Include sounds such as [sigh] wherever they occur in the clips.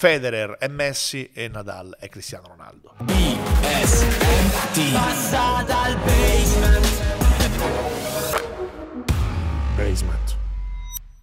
Federer è Messi e Nadal è Cristiano Ronaldo. BSMT. Passa dal basement. Basement.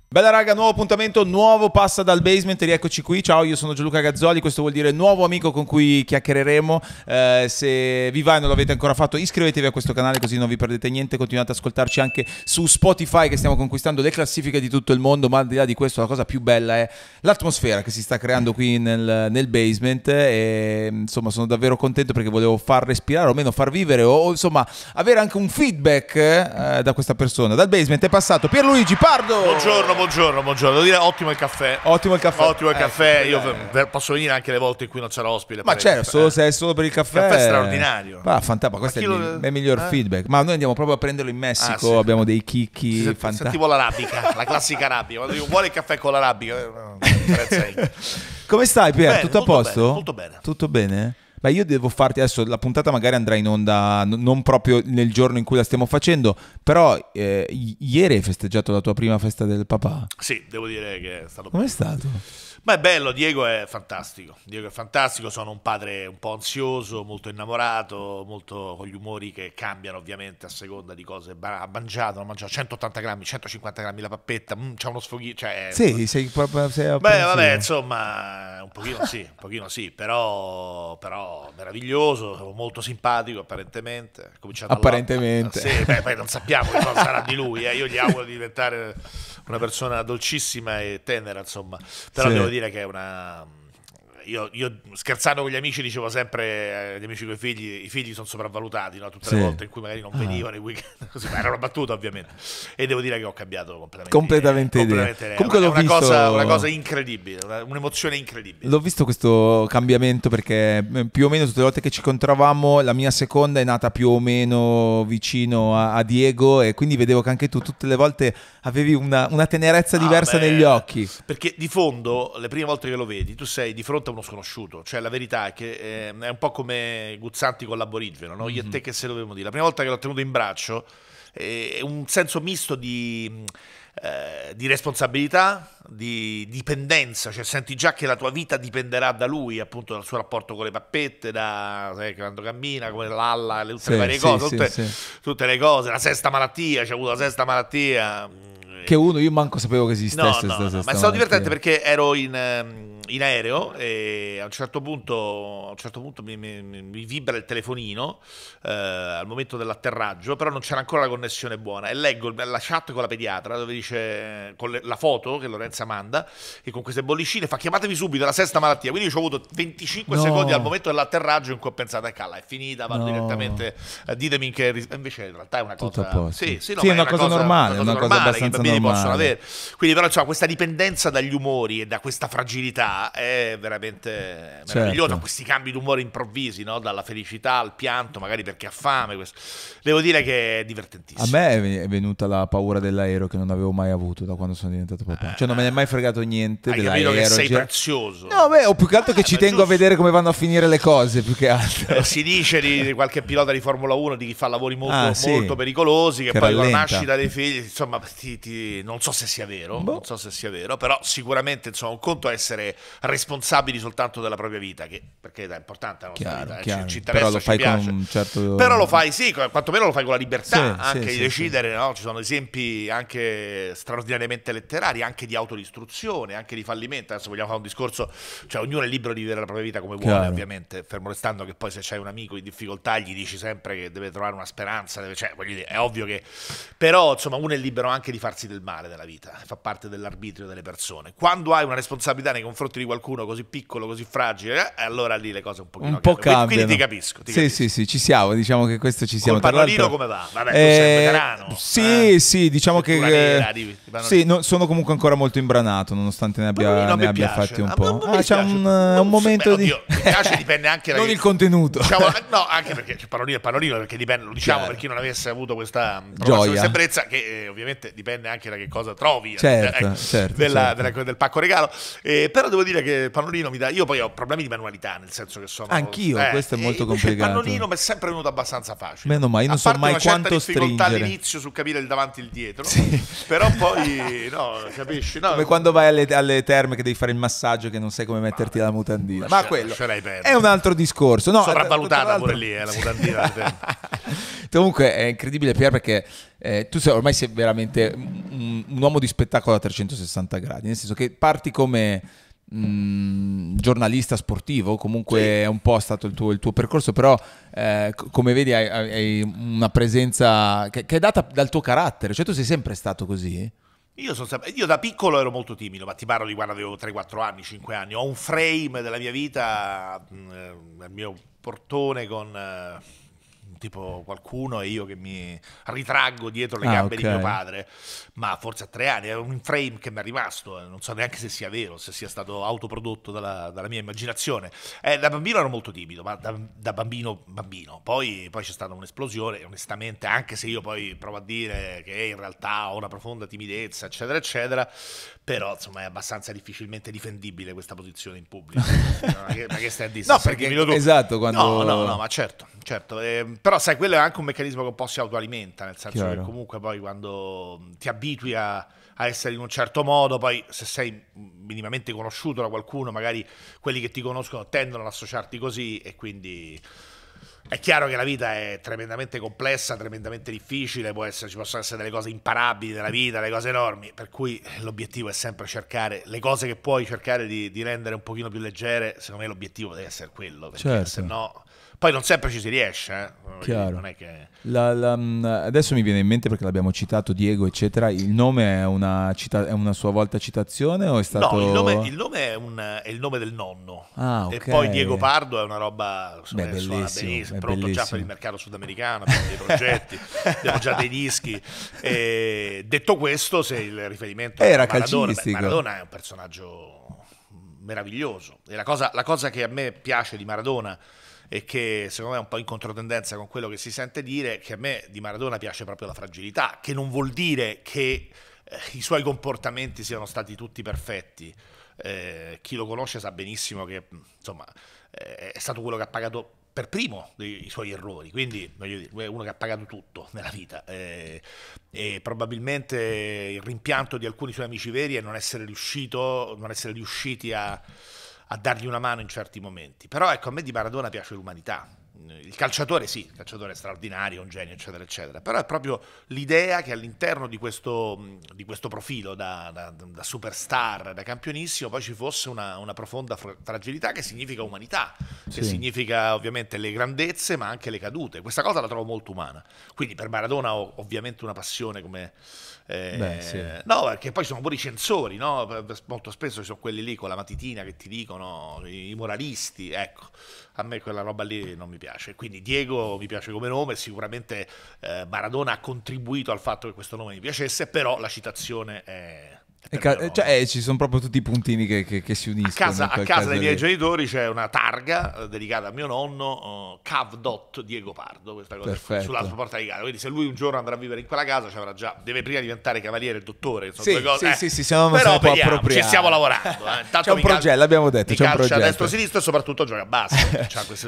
Bella raga, nuovo appuntamento, nuovo passa dal basement, rieccoci qui, ciao io sono Gianluca Gazzoli, questo vuol dire nuovo amico con cui chiacchiereremo, eh, se vi va e non l'avete ancora fatto iscrivetevi a questo canale così non vi perdete niente, continuate ad ascoltarci anche su Spotify che stiamo conquistando le classifiche di tutto il mondo, ma al di là di questo la cosa più bella è l'atmosfera che si sta creando qui nel, nel basement e insomma sono davvero contento perché volevo far respirare o meno far vivere o insomma avere anche un feedback eh, da questa persona. Dal basement è passato Pierluigi Pardo! Buongiorno! buongiorno, buongiorno. Devo dire ottimo il caffè. Ottimo il caffè. Ottimo il eh, Io eh. posso venire anche le volte in cui non c'era ospite. Ma certo, se è solo per il caffè. Il Caffè è straordinario. Ma fantastico, questo è il, lo... il, miglior eh. feedback. Ma noi andiamo proprio a prenderlo in ah, Messico, ah, sì. abbiamo dei chicchi sì, fantastici. Sentivo l'arabica, la classica arabica. Quando dico vuole il caffè con l'arabica. Eh, [laughs] Come stai Pier? Bene, tutto a posto? Bene, tutto bene. Tutto bene? beh io devo farti adesso la puntata magari andrà in onda n- non proprio nel giorno in cui la stiamo facendo, però eh, i- ieri hai festeggiato la tua prima festa del papà. Sì, devo dire che è stato... come è stato? Ma è bello, Diego è fantastico. Diego è fantastico, sono un padre un po' ansioso, molto innamorato, molto con gli umori che cambiano ovviamente a seconda di cose. Ha mangiato, ha mangiato 180 grammi, 150 grammi la pappetta, mm, c'è uno sfoghino. Cioè, eh, sì, sei proprio... Sei beh, vabbè, eh. insomma, un pochino sì, un pochino sì, però, però meraviglioso, molto simpatico apparentemente. Apparentemente. Sì, beh, poi non sappiamo che cosa sarà di lui, eh. io gli auguro di diventare una persona dolcissima e tenera, insomma, però sì. devo dire che è una io, io, scherzando con gli amici dicevo sempre, agli eh, amici con i figli, i figli sono sopravvalutati, no? tutte sì. le volte in cui magari non ah. venivano i weekend, [laughs] così, ma era una battuta ovviamente. E devo dire che ho cambiato completamente. Completamente, eh, idea. Comunque l'ho una visto... Cosa, una cosa incredibile, una, un'emozione incredibile. L'ho visto questo cambiamento perché eh, più o meno tutte le volte che ci incontravamo la mia seconda è nata più o meno vicino a, a Diego e quindi vedevo che anche tu tutte le volte avevi una, una tenerezza ah, diversa ah, beh, negli occhi. Perché di fondo, le prime volte che lo vedi, tu sei di fronte a un uno sconosciuto. Cioè, la verità è che eh, è un po' come Guzzanti con l'aborigeno, no? Io e te mhm. che se lo dovevo dire. La prima volta che l'ho tenuto in braccio, eh, è un senso misto di... Eh, di responsabilità, di dipendenza, cioè senti già che la tua vita dipenderà da lui, appunto dal suo rapporto con le pappette, da sai, quando cammina, come l'alla, le, tutte sì, le varie sì, cose, tutte, sì, tutte, le cose, la sesta malattia, c'è cioè, avuto la sesta malattia, mm, che uno, io manco sapevo che esistesse. No, no, no, ma è stato divertente perché ero in, ehm, in, aereo e a un certo punto, a un certo punto mi, mi, mi, vibra il telefonino eh, al momento dell'atterraggio, però non c'era ancora la connessione buona. E leggo la chat con la pediatra dove dice con le, la foto che Lorenza manda e con queste bollicine fa chiamatevi subito la sesta malattia. Quindi io ho avuto 25 no. secondi al momento dell'atterraggio in cui ho pensato eh, calla, è finita, vado no. direttamente, eh, ditemi in che... Invece in realtà è una cosa... Sì, sì, no, sì, è, una, cosa, normale, una cosa normale, abbastanza normale italiani possono avere. Quindi, però, insomma, questa dipendenza dagli umori e da questa fragilità è veramente certo. meravigliosa. Questi cambi d'umore improvvisi, no? dalla felicità al pianto, magari perché ha fame. Questo. Devo dire che è divertentissimo. A me è venuta la paura dell'aereo che non avevo mai avuto da quando sono diventato papà. Eh. Cioè, non me ne è mai fregato niente. Hai capito che sei cioè prezioso. No, beh, o più che altro eh, ci tengo giusto. a vedere come vanno a finire le cose, più che altro. Eh, si dice di, qualche pilota di Formula 1 di chi fa lavori molto, ah, molto pericolosi, che, che poi rallenta. con la nascita dei figli, insomma, ti, ti non so se sia vero, boh. non so se sia vero, però sicuramente insomma, un conto è essere responsabili soltanto della propria vita, che perché è importante la nostra chiaro, vita, chiaro. Ci, ci però lo fai piace. con certo... Però lo fai sì, quantomeno lo fai con la libertà sì, anche sì, di sì, decidere, no? ci sono esempi anche straordinariamente letterari, anche di autodistruzione, anche di fallimento, adesso vogliamo fare un discorso, cioè ognuno è libero di vivere la propria vita come chiaro. vuole ovviamente, fermo restando che poi se c'è un amico in difficoltà gli dici sempre che deve trovare una speranza, deve, cioè, dire, è ovvio che... Però insomma uno è libero anche di farsi delle del male della vita, fa parte dell'arbitrio delle persone. Quando hai una responsabilità nei confronti di qualcuno così piccolo, così fragile, eh, eh allora lì le cose un, un po' cambiano. Quindi, quindi ti capisco. Ti sì, capisco. sì, sì, ci siamo, diciamo che questo ci siamo. Col pannolino come va? Vabbè, eh, veterano. Sì, eh? sì, diciamo che... Nera, eh, di, di sì, no, sono comunque ancora molto imbranato, nonostante ne abbia, non ne abbia fatti un ah, po'. Ah, c'è un, un, momento beh, di... mi piace, dipende anche... [laughs] non che... il contenuto. Diciamo, eh, no, anche perché c'è cioè, pannolino è pannolino, perché dipende, lo diciamo Chiaro. per chi non avesse avuto questa... Gioia. Sembrezza che ovviamente dipende anche chiacchiera che cosa trovi eh, certo, eh, certo, della, certo. Della, del pacco regalo. Eh, però devo dire che il Pannolino mi dà. Io poi ho problemi di manualità, nel senso che sono. Anch'io, eh, questo è eh, molto complicato. Il Pannolino mi è sempre venuto abbastanza facile. Meno male, non so mai una quanto stringere. all'inizio su capire il davanti e il dietro, sì. però poi no, capisci? No. Come quando vai alle, alle, terme che devi fare il massaggio che non sai come metterti ma, la mutandina. Ma quello è un altro discorso. No, Sopravvalutata pure lì, eh, la mutandina. [laughs] Comunque è incredibile Pier perché eh, tu sei, ormai sei veramente un, un uomo di spettacolo a 360 gradi, nel senso che parti come... Mm, giornalista sportivo, comunque sì. è un po' stato il tuo, il tuo percorso, però eh, come vedi hai, hai una presenza che, che, è data dal tuo carattere, cioè tu sei sempre stato così? Io, sono, io da piccolo ero molto timido, ma ti parlo di quando avevo 3-4 anni, 5 anni, ho un frame della mia vita mm, eh, al mio portone con... Eh, tipo qualcuno e io che mi ritraggo dietro le ah, gambe okay. di mio padre, ma forse a tre anni, è un frame che mi è rimasto, eh, non so neanche se sia vero, se sia stato autoprodotto dalla, dalla mia immaginazione. Eh, da bambino ero molto timido, ma da, da bambino bambino, poi, poi, c'è stata un'esplosione, onestamente, anche se io poi provo a dire che in realtà ho una profonda timidezza, eccetera, eccetera, però insomma è abbastanza difficilmente difendibile questa posizione in pubblico. [laughs] ma, che, ma che stai a dire? No, perché, esatto, quando... No, no, no, ma certo certo, eh, però sai, quello è anche un meccanismo che un po' si autoalimenta, nel senso Chiaro. che comunque poi quando ti abitui a, a, essere in un certo modo, poi se sei minimamente conosciuto da qualcuno, magari quelli che ti conoscono tendono ad associarti così e quindi... È chiaro che la vita è tremendamente complessa, tremendamente difficile, essere, ci possono essere delle cose imparabili nella vita, delle cose enormi, per cui l'obiettivo è sempre cercare le cose che puoi cercare di, di rendere un pochino più leggere, secondo me l'obiettivo deve essere quello, perché certo. se no poi non sempre ci si riesce, eh? Chiaro. Che... La, la, mm, adesso mi viene in mente perché l'abbiamo citato Diego, eccetera. Il nome è una, cita- è una sua volta citazione o è stato. No, il nome, il nome è, un, è, il nome del nonno. Ah, okay. E poi Diego Pardo è una roba. Beh, me, bellissimo, benissimo, è pronto bellissimo. già per il mercato sudamericano, per dei progetti, [laughs] abbiamo già dei dischi. E, detto questo, se il riferimento era a Maradona, beh, Maradona è un personaggio meraviglioso. E la cosa, la cosa che a me piace di Maradona e che secondo me è un po' in controtendenza con quello che si sente dire, che a me di Maradona piace proprio la fragilità, che non vuol dire che eh, i suoi comportamenti siano stati tutti perfetti. Eh, chi lo conosce sa benissimo che insomma, eh, è stato quello che ha pagato per primo i suoi errori, quindi voglio dire, è uno che ha pagato tutto nella vita eh, e probabilmente il rimpianto di alcuni suoi amici veri è non essere, riuscito, non essere riusciti a a dargli una mano in certi momenti. Però ecco, a me di Maradona piace l'umanità, il calciatore sì, il calciatore è straordinario, un genio, eccetera, eccetera, però è proprio l'idea che all'interno di questo, di questo profilo da, da, da, superstar, da campionissimo, poi ci fosse una, una profonda fragilità che significa umanità, sì. che significa ovviamente le grandezze ma anche le cadute. Questa cosa la trovo molto umana. Quindi per Maradona ho ovviamente una passione come... Eh, Beh, sì. No, perché poi ci sono pure i censori, no? molto spesso ci sono quelli lì con la matitina che ti dicono, i moralisti, ecco a me quella roba lì non mi piace. Quindi Diego mi piace come nome, sicuramente eh, Maradona ha contribuito al fatto che questo nome mi piacesse, però la citazione è Ca- cioè, eh, ci sono proprio tutti i puntini che, che, che si uniscono. A casa, a casa dei miei genitori c'è una targa eh, dedicata a mio nonno, uh, eh, Cavdot Diego Pardo, questa cosa Perfetto. sull'altra porta di casa. Quindi se lui un giorno andrà a vivere in quella casa, ci avrà già, deve prima diventare cavaliere e dottore. sì, cose. Sì, eh. sì, sì, siamo Però vediamo, ci stiamo lavorando. Eh. [laughs] c'è un progetto, cal- l'abbiamo detto. C'è un progetto. a destra e sinistra e soprattutto gioca a basso. [laughs]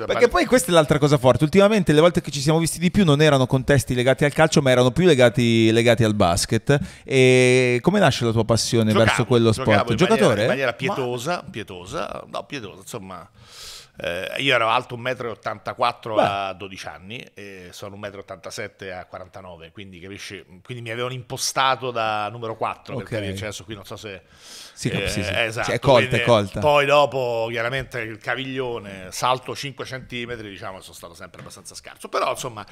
Perché poi questa è l'altra cosa forte. Ultimamente le volte che ci siamo visti di più non erano contesti legati al calcio, ma erano più legati, legati al basket. E come nasce la tua passione? passione giocavo, verso quello sport? Giocatore? In maniera, in maniera pietosa, Ma... pietosa, no, pietosa, insomma. Eh, io ero alto 1,84 m Beh. a 12 anni e sono 1,87 m a 49, quindi capisci? Quindi mi avevano impostato da numero 4 okay. perché cioè, adesso qui non so se sì, eh, sì, sì. Esatto, cioè, è colta, quindi, è colta. Poi dopo chiaramente il caviglione, salto 5 cm, diciamo, sono stato sempre abbastanza scarso, però insomma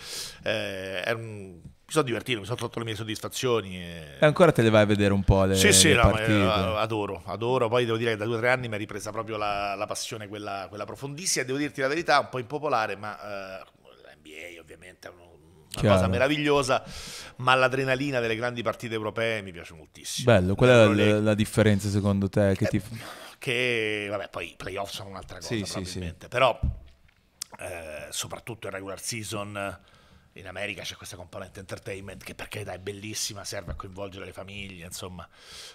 eh, era un mi sono divertito, mi sono tolto le mie soddisfazioni. E... e... ancora te le vai a vedere un po' le, sì, sì, le no, ma, eh, adoro, adoro. Poi devo dire che da due o tre anni mi è ripresa proprio la, la passione, quella, quella, profondissima. Devo dirti la verità, un po' impopolare, ma uh, eh, l'NBA ovviamente è uno, una Chiaro. cosa meravigliosa, ma l'adrenalina delle grandi partite europee mi piace moltissimo. Bello, qual è le... la, differenza secondo te? Che, eh, ti... che vabbè, poi i playoff sono un'altra cosa sì, probabilmente, sì, sì. però eh, soprattutto in regular season in America c'è questa componente entertainment che per carità è bellissima, serve a coinvolgere le famiglie, insomma.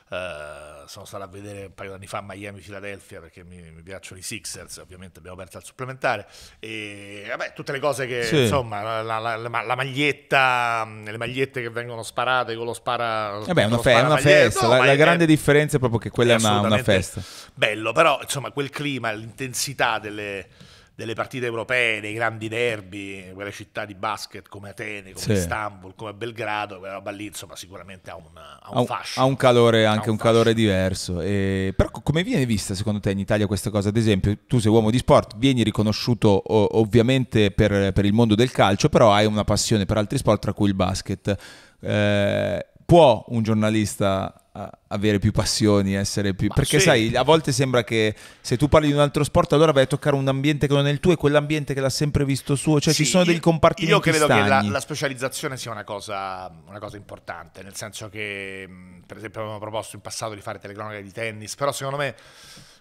Uh, sono stato a vedere un paio d'anni fa Miami, Philadelphia, perché mi, mi, piacciono i Sixers, ovviamente abbiamo aperto al supplementare. E vabbè, tutte le cose che, sì. insomma, la, la, la, la, maglietta, mm, le magliette che vengono sparate con lo spara... Vabbè, eh una, fe- una festa, no, la, grande è, differenza è proprio che quella è, una, una festa. Bello, però, insomma, quel clima, l'intensità delle delle partite europee, dei grandi derby, quelle città di basket come Atene, come sì. Istanbul, come Belgrado, quella roba lì insomma sicuramente ha un, ha un, ha un fascio. Ha un calore, anche un, un calore diverso. E, però come viene vista secondo te in Italia questa cosa? Ad esempio tu sei uomo di sport, vieni riconosciuto ovviamente per, per il mondo del calcio, però hai una passione per altri sport tra cui il basket. Eh, può un giornalista avere più passioni, essere più... Ma perché sì. sai, a volte sembra che se tu parli di un altro sport allora vai a toccare un ambiente che non è il tuo e quell'ambiente che l'ha sempre visto suo, cioè sì, ci sono io, dei compartimenti Io credo stagni. che la, la, specializzazione sia una cosa, una cosa, importante, nel senso che per esempio avevamo proposto in passato di fare telecronache di tennis, però secondo me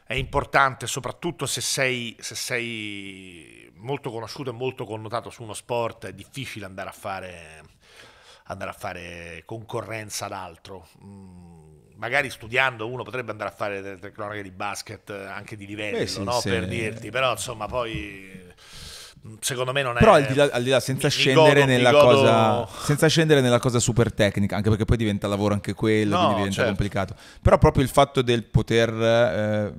è importante soprattutto se sei, se sei molto conosciuto e molto connotato su uno sport, è difficile andare a fare andare a fare concorrenza ad altro. Mm, magari studiando uno potrebbe andare a fare delle cronache di basket eh, anche di livello, Beh, sì, no? per dirti, però insomma poi secondo me non Però è. Però al di là, al di là senza, mi, scendere mi godo, cosa, senza, scendere nella cosa, super tecnica, anche perché poi diventa lavoro anche quello, no, diventa certo. complicato. Però proprio il fatto del poter eh,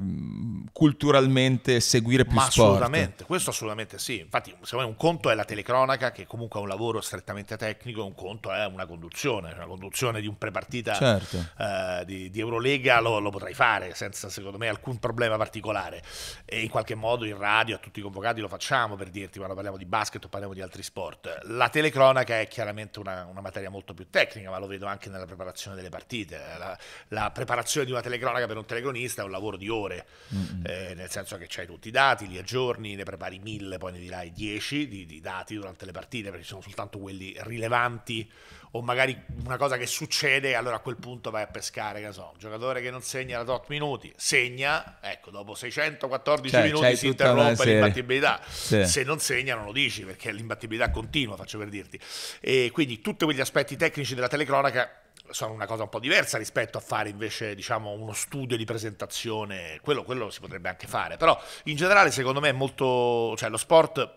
culturalmente seguire più Ma sport. Assolutamente, questo assolutamente sì. Infatti, secondo me un conto è la telecronaca, che comunque è un lavoro strettamente tecnico, un conto è una conduzione. Una cioè conduzione di un prepartita certo. eh, di, di, Eurolega lo, lo, potrei fare senza, secondo me, alcun problema particolare. E in qualche modo in radio a tutti i convocati lo facciamo per dire altrimenti quando parliamo di basket o parliamo di altri sport. La telecronaca è chiaramente una, una materia molto più tecnica, ma lo vedo anche nella preparazione delle partite. La, la preparazione di una telecronaca per un telecronista è un lavoro di ore, mm-hmm. eh, nel senso che c'hai tutti i dati, li aggiorni, ne prepari mille, poi ne dirai dieci di, di dati durante le partite, perché sono soltanto quelli rilevanti o magari una cosa che succede, allora a quel punto vai a pescare, che so, un giocatore che non segna da tot minuti, segna, ecco, dopo 614 cioè, minuti si interrompe l'imbattibilità, sì. se non segna non lo dici perché l'imbattibilità continua, faccio per dirti. E quindi tutti quegli aspetti tecnici della telecronaca sono una cosa un po' diversa rispetto a fare invece diciamo, uno studio di presentazione, quello, quello si potrebbe anche fare, però in generale secondo me è molto, cioè lo sport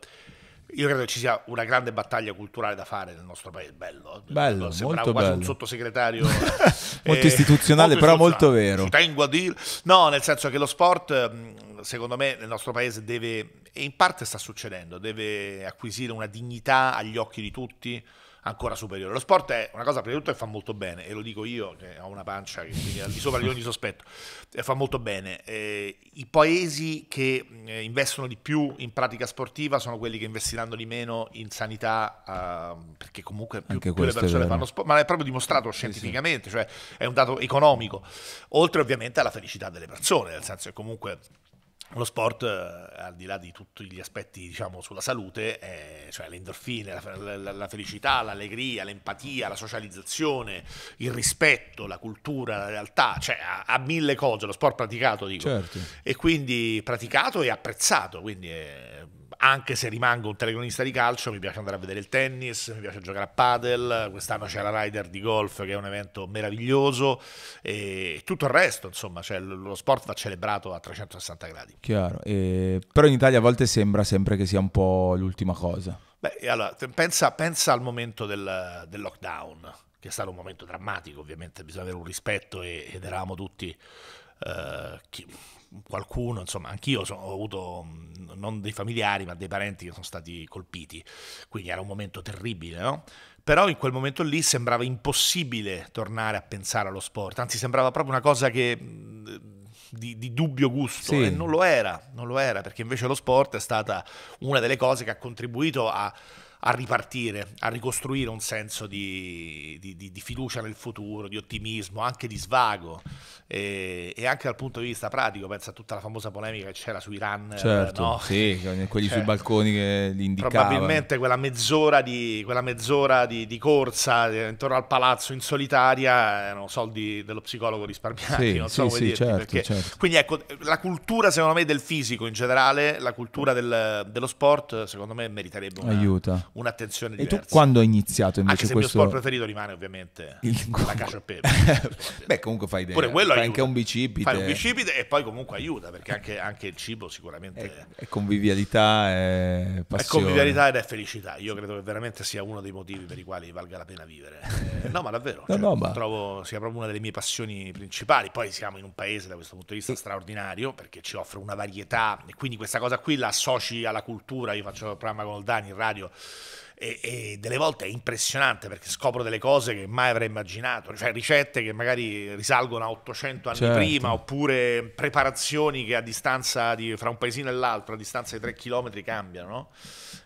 io credo ci sia una grande battaglia culturale da fare nel nostro paese, bello. Eh. Bello, Sembrava molto quasi bello. un sottosegretario. [laughs] Eh, molto eh, istituzionale, molto però molto vero. Ci tengo a dire. No, nel senso che lo sport, mm, secondo me, nel nostro paese deve, e in parte sta succedendo, deve acquisire una dignità agli occhi di tutti, ancora superiore. Lo sport è una cosa, prima di tutto, che fa molto bene, e lo dico io che ho una pancia che quindi è al di sopra di ogni sospetto, e fa molto bene. Eh, I paesi che eh, investono di più in pratica sportiva sono quelli che investiranno di meno in sanità, eh, perché comunque più, più le persone fanno sport, ma è proprio dimostrato scientificamente, sì, sì. cioè è un dato economico, oltre ovviamente alla felicità delle persone, nel senso che comunque lo sport, eh, al di là di tutti gli aspetti diciamo, sulla salute, è, cioè le endorfine, la, la, la, felicità, l'allegria, l'empatia, la socializzazione, il rispetto, la cultura, la realtà, cioè ha, ha mille cose, lo sport praticato dico. Certo. E quindi praticato e apprezzato, quindi è, anche se rimango un telecronista di calcio, mi piace andare a vedere il tennis, mi piace giocare a padel, quest'anno c'è la Rider di golf che è un evento meraviglioso e tutto il resto, insomma, cioè, lo sport va celebrato a 360 gradi. Chiaro, eh, però in Italia a volte sembra sempre che sia un po' l'ultima cosa. Beh, allora, pensa, pensa al momento del, del lockdown, che è stato un momento drammatico, ovviamente bisogna avere un rispetto e, ed eravamo tutti... Uh, chi, qualcuno, insomma, anch'io sono, ho avuto non dei familiari, ma dei parenti che sono stati colpiti, quindi era un momento terribile, no? Però in quel momento lì sembrava impossibile tornare a pensare allo sport, anzi sembrava proprio una cosa che di, di, dubbio gusto sì. e non lo era, non lo era, perché invece lo sport è stata una delle cose che ha contribuito a a ripartire, a ricostruire un senso di, di, di, di fiducia nel futuro, di ottimismo, anche di svago e, e, anche dal punto di vista pratico, pensa a tutta la famosa polemica che c'era sui run, eh, certo, no? sì, [laughs] quelli cioè, sui balconi che li indicavano. Probabilmente quella mezz'ora, di, quella mezz'ora di, corsa eh, intorno al palazzo in solitaria erano soldi dello psicologo risparmiati, sì, non so come sì, dirti, certo, perché... certo. Quindi ecco, la cultura secondo me del fisico in generale, la cultura del, dello sport secondo me meriterebbe una, Aiuta un'attenzione diversa. E tu quando hai iniziato invece Anche se questo... il mio sport preferito rimane ovviamente il... la cacio e [laughs] pepe. Beh, comunque fai, dei, fai aiuta. anche un bicipite. Fai un bicipite e poi comunque aiuta, perché anche, anche il cibo sicuramente... È, è convivialità, è passione. È convivialità ed è felicità. Io credo che veramente sia uno dei motivi per i quali valga la pena vivere. [laughs] no, ma davvero. no, cioè, no, ma... Trovo sia proprio una delle mie passioni principali. Poi siamo in un paese da questo punto di vista straordinario, perché ci offre una varietà. E quindi questa cosa qui la associ alla cultura. Io faccio il programma con il Dani in radio e, e, delle volte è impressionante perché scopro delle cose che mai avrei immaginato, cioè ricette che magari risalgono a 800 anni certo. prima oppure preparazioni che a distanza di, fra un paesino e l'altro, a distanza di 3 km cambiano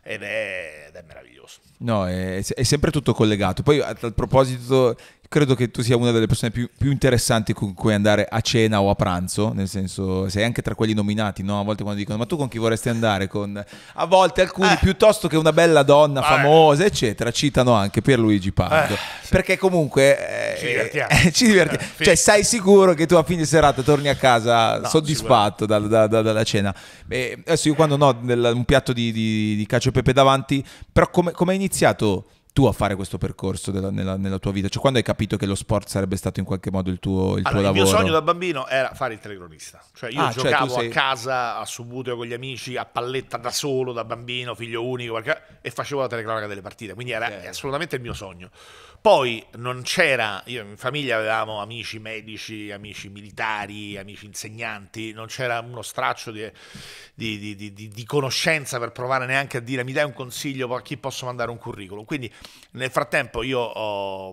ed, è, ed, è, meraviglioso. No, è, è sempre tutto collegato. Poi a, a proposito credo che tu sia una delle persone più, più, interessanti con cui andare a cena o a pranzo, nel senso sei anche tra quelli nominati, no? A volte quando dicono ma tu con chi vorresti andare? Con... A volte alcuni, eh. piuttosto che una bella donna eh. famosa, eccetera, citano anche per Luigi Pardo. Eh, Perché comunque... Eh, ci divertiamo. [laughs] ci divertiamo. Eh, cioè sai sicuro che tu a fine serata torni a casa no, soddisfatto da, da, da, dalla cena. E adesso io quando no, del, un piatto di, di, di cacio e pepe davanti, però come, come è iniziato? tu a fare questo percorso della, nella, nella, tua vita? Cioè, quando hai capito che lo sport sarebbe stato in qualche modo il tuo, il allora, tuo il lavoro? Il mio sogno da bambino era fare il telecronista. Cioè, io ah, cioè, giocavo cioè, sei... a casa, a Subuteo con gli amici, a palletta da solo, da bambino, figlio unico, qualche... e facevo la telecronaca delle partite. Quindi era okay. Certo. assolutamente il mio sogno. Poi non c'era, io in famiglia avevamo amici medici, amici militari, amici insegnanti, non c'era uno straccio di, di, di, di, conoscenza per provare neanche a dire mi dai un consiglio a chi posso mandare un curriculum. Quindi nel frattempo io ho,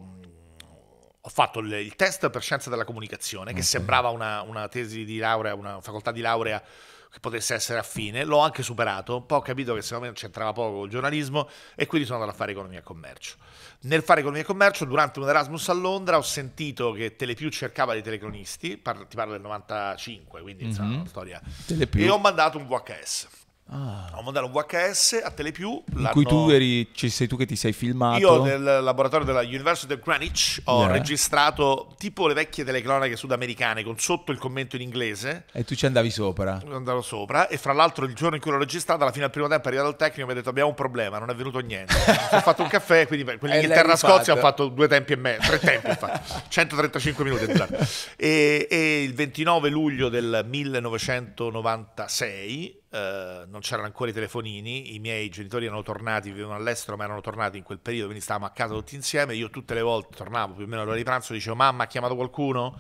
ho fatto il, il, test per scienza della comunicazione, che sembrava una, una tesi di laurea, una facoltà di laurea che potesse essere affine, l'ho anche superato, poi ho capito che secondo me c'entrava poco il giornalismo e quindi sono andato a fare economia e commercio nel fare economia e commercio, durante un Erasmus a Londra, ho sentito che Telepiù cercava dei telecronisti, par- ti parlo del 95, quindi mm-hmm. insomma, mhm. una storia. Telepiù. E ho mandato un VHS. Ah. Ho un modello VHS a tele più In cui tu eri, ci sei tu che ti sei filmato. Io nel laboratorio della University of Greenwich ho yeah. registrato tipo le vecchie telecronache sudamericane con sotto il commento in inglese. E tu ci andavi sopra. Andavo sopra e fra l'altro il giorno in cui l'ho registrata, alla fine del primo tempo è arrivato il tecnico e mi ha detto abbiamo un problema, non è venuto niente. ho [laughs] fatto un caffè, quindi per Inghilterra-Scozia ho fatto due tempi e mezzo, tre tempi infatti, 135 [laughs] minuti. Esatto. E, e il 29 luglio del 1996 eh, non c'erano ancora i telefonini, i miei genitori erano tornati, vivevano all'estero ma erano tornati in quel periodo, quindi stavamo a casa tutti insieme, io tutte le volte tornavo più o meno all'ora di pranzo, dicevo mamma ha chiamato qualcuno?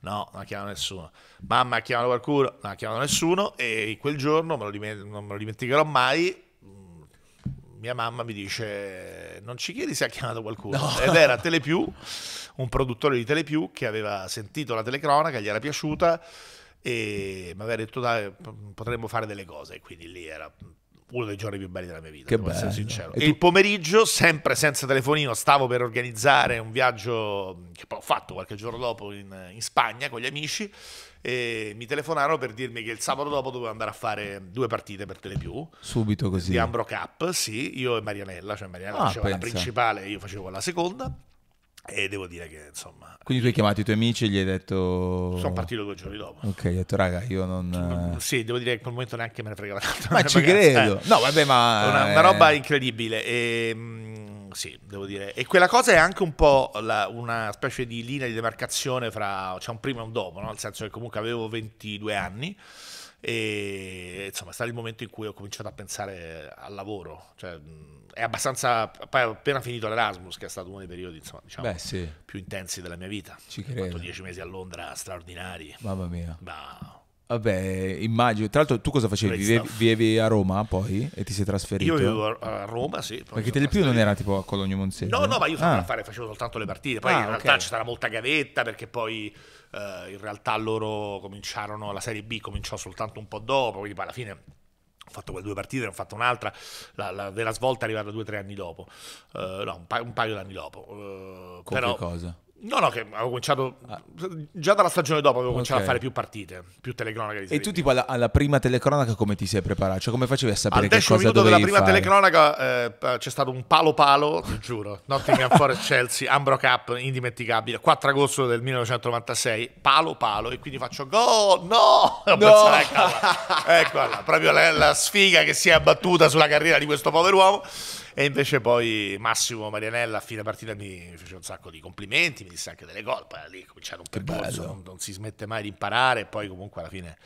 No, non ha chiamato nessuno. Mamma ha chiamato qualcuno? Non ha chiamato nessuno e quel giorno, me diment- non me lo dimenticherò mai, mm, mia mamma mi dice non ci chiedi se ha chiamato qualcuno no. ed era Telepiù un produttore di Telepiù che aveva sentito la telecronaca gli era piaciuta e magari ho detto dai, potremmo fare delle cose, quindi lì era uno dei giorni più belli della mia vita, che bello. sincero. E, e, il pomeriggio, sempre senza telefonino, stavo per organizzare un viaggio che poi ho fatto qualche giorno dopo in, in Spagna con gli amici e mi telefonarono per dirmi che il sabato dopo dovevo andare a fare due partite per Telepiù. Subito così. Di Ambro Cup, sì, io e Marianella, cioè Marianella ah, faceva pensa. la principale e io facevo la seconda. E devo dire che insomma. Quindi tu hai chiamato i tuoi amici e gli hai detto. Sono partito due giorni dopo. Ok, hai detto, raga, io non. Eh. Mm, sì, devo dire che in quel momento neanche me ne fregava tanto. Ma [laughs] ci eh. credo. No, vabbè, ma. Una, una eh. roba incredibile. E, mm, sì, devo dire. E quella cosa è anche un po' la, una specie di linea di demarcazione fra. C'è cioè un prima e un dopo, no? Nel senso che comunque avevo 22 anni. E insomma, è stato il momento in cui ho cominciato a pensare al lavoro. Cioè mm, è abbastanza. Poi ho appena finito l'Erasmus, che è stato uno dei periodi insomma, diciamo, Beh, sì. più intensi della mia vita. Ci credo. Ho fatto dieci mesi a Londra straordinari. Mamma mia. Ma... Vabbè, immagino. Tra l'altro, tu cosa facevi? Vivevi, a Roma poi e ti sei trasferito? Io vivevo a Roma, sì. Perché te Telepiù non era tipo a Cologno Monsello? No, no, ma io ah. fare, facevo soltanto le partite. Poi ah, in okay. realtà c'era molta gavetta perché poi eh, in realtà loro cominciarono, la Serie B cominciò soltanto un po' dopo, quindi poi alla fine fatto quelle due partite, ne ho fatto un'altra, la, la, della svolta è arrivata due o tre anni dopo, uh, no, un, pa- un paio d'anni dopo. Uh, Con però, cosa? No, no, che avevo cominciato. Ah. Già dalla stagione dopo avevo cominciato okay. a fare più partite, più telecronache. Di e tu, tipo, alla, alla, prima telecronaca, come ti sei preparato? Cioè, come facevi a sapere che cosa dovevi della prima telecronaca eh, c'è stato un palo palo, ti giuro. Nottingham [laughs] Forest Chelsea, Ambro Cup, indimenticabile. 4 agosto del 1996, palo palo. E quindi faccio go, no! [laughs] no! Eccola, proprio la, la sfiga che si è abbattuta sulla carriera di questo povero uomo. E invece poi Massimo Marianella a fine partita mi fece un sacco di complimenti, mi disse anche delle gol, poi lì cominciato un percorso, non, non si smette mai di imparare poi comunque alla fine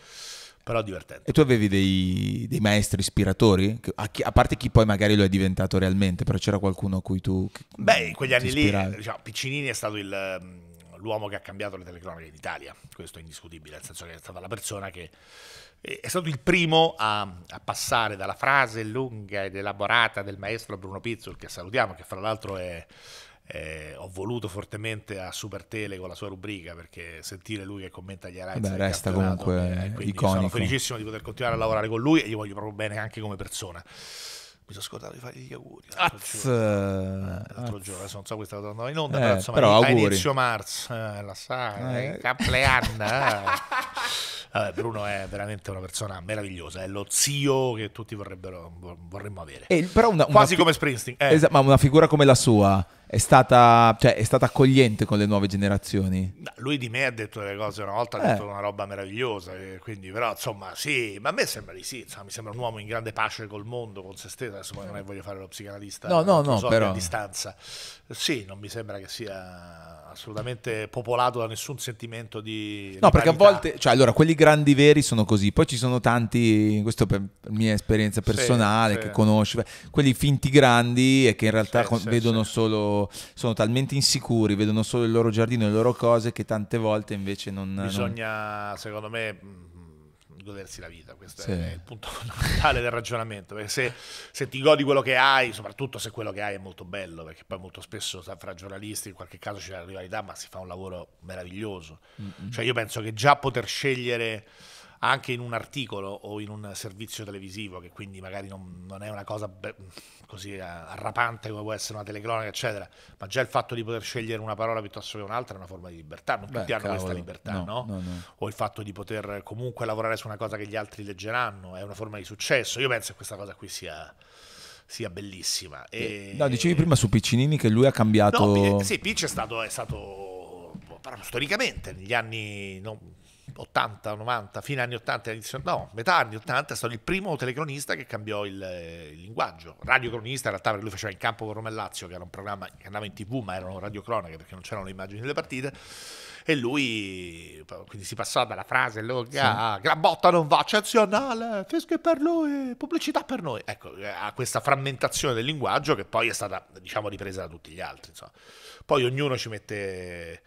però divertente. E tu avevi dei, dei maestri ispiratori? A, chi, a, parte chi poi magari lo è diventato realmente, però c'era qualcuno a cui tu... Beh, in quegli anni lì, diciamo, Piccinini è stato il, mm, l'uomo che ha cambiato le telecronache in Italia, questo è indiscutibile, nel senso che è stata la persona che eh, è stato il primo a, a, passare dalla frase lunga ed elaborata del maestro Bruno Pizzol, che salutiamo, che fra l'altro è, è, ho voluto fortemente a Super Tele con la sua rubrica, perché sentire lui che commenta gli Arai resta comunque eh, iconico. Sono felicissimo di poter continuare a lavorare con lui e gli voglio proprio bene anche come persona. Mi sono scordato di fargli gli auguri. Azz, l'altro azz. giorno, adesso non so questa cosa andava in onda, eh, però, insomma, però a inizio marzo, eh, la sa, eh. eh, [laughs] Vabbè, Bruno è veramente una persona meravigliosa, è lo zio che tutti vorrebbero, vorremmo avere. Eh, però una, una Quasi fi- come Springsteen. Eh. Esa- ma una figura come la sua è stata, cioè, è stata accogliente con le nuove generazioni? Lui di me ha detto delle cose una volta, eh. ha detto una roba meravigliosa, eh, quindi però insomma sì, ma a me sembra di sì, insomma, mi sembra un uomo in grande pace col mondo, con se stesso, adesso non è voglio fare lo psicanalista, no, no, no, so, però... a distanza. Sì, non mi sembra che sia assolutamente popolato da nessun sentimento di... No, perché a volte, cioè allora, quelli grandi veri sono così, poi ci sono tanti, questo per mia esperienza personale, sì, che sì. conosci, quelli finti grandi e che in realtà sì, vedono solo sono talmente insicuri, vedono solo il loro giardino e le loro cose che tante volte invece non... Bisogna, non... secondo me, mm, godersi la vita, questo sì. è il punto [laughs] fondamentale del ragionamento, perché se, se, ti godi quello che hai, soprattutto se quello che hai è molto bello, perché poi molto spesso fra giornalisti in qualche caso c'è la rivalità, ma si fa un lavoro meraviglioso. Mm-hmm. Cioè io penso che già poter scegliere anche in un articolo o in un servizio televisivo, che quindi magari non, non è una cosa be- così eh, arrapante come può essere una telecronaca, eccetera, ma già il fatto di poter scegliere una parola piuttosto che un'altra è una forma di libertà, non Beh, tutti hanno cavolo, questa libertà, no, no? No, O il fatto di poter comunque lavorare su una cosa che gli altri leggeranno è una forma di successo. Io penso che questa cosa qui sia sia bellissima. E... No, dicevi prima su Piccinini che lui ha cambiato. No, sì, Picci è stato, è stato boh, storicamente negli anni. No, 80, 90, fine anni 80, inizio, no, metà anni 80, è stato il primo telecronista che cambiò il, eh, il linguaggio. Radiocronista, in realtà lui faceva in campo con Roma e Lazio, che era un programma che andava in tv, ma erano radiocronache perché non c'erano le immagini delle partite. E lui, quindi si passò dalla frase lunga, sì. gran botta non va, eccezionale, fische per lui, pubblicità per noi. Ecco, eh, a questa frammentazione del linguaggio che poi è stata, diciamo, ripresa da tutti gli altri. Insomma. Poi ognuno ci mette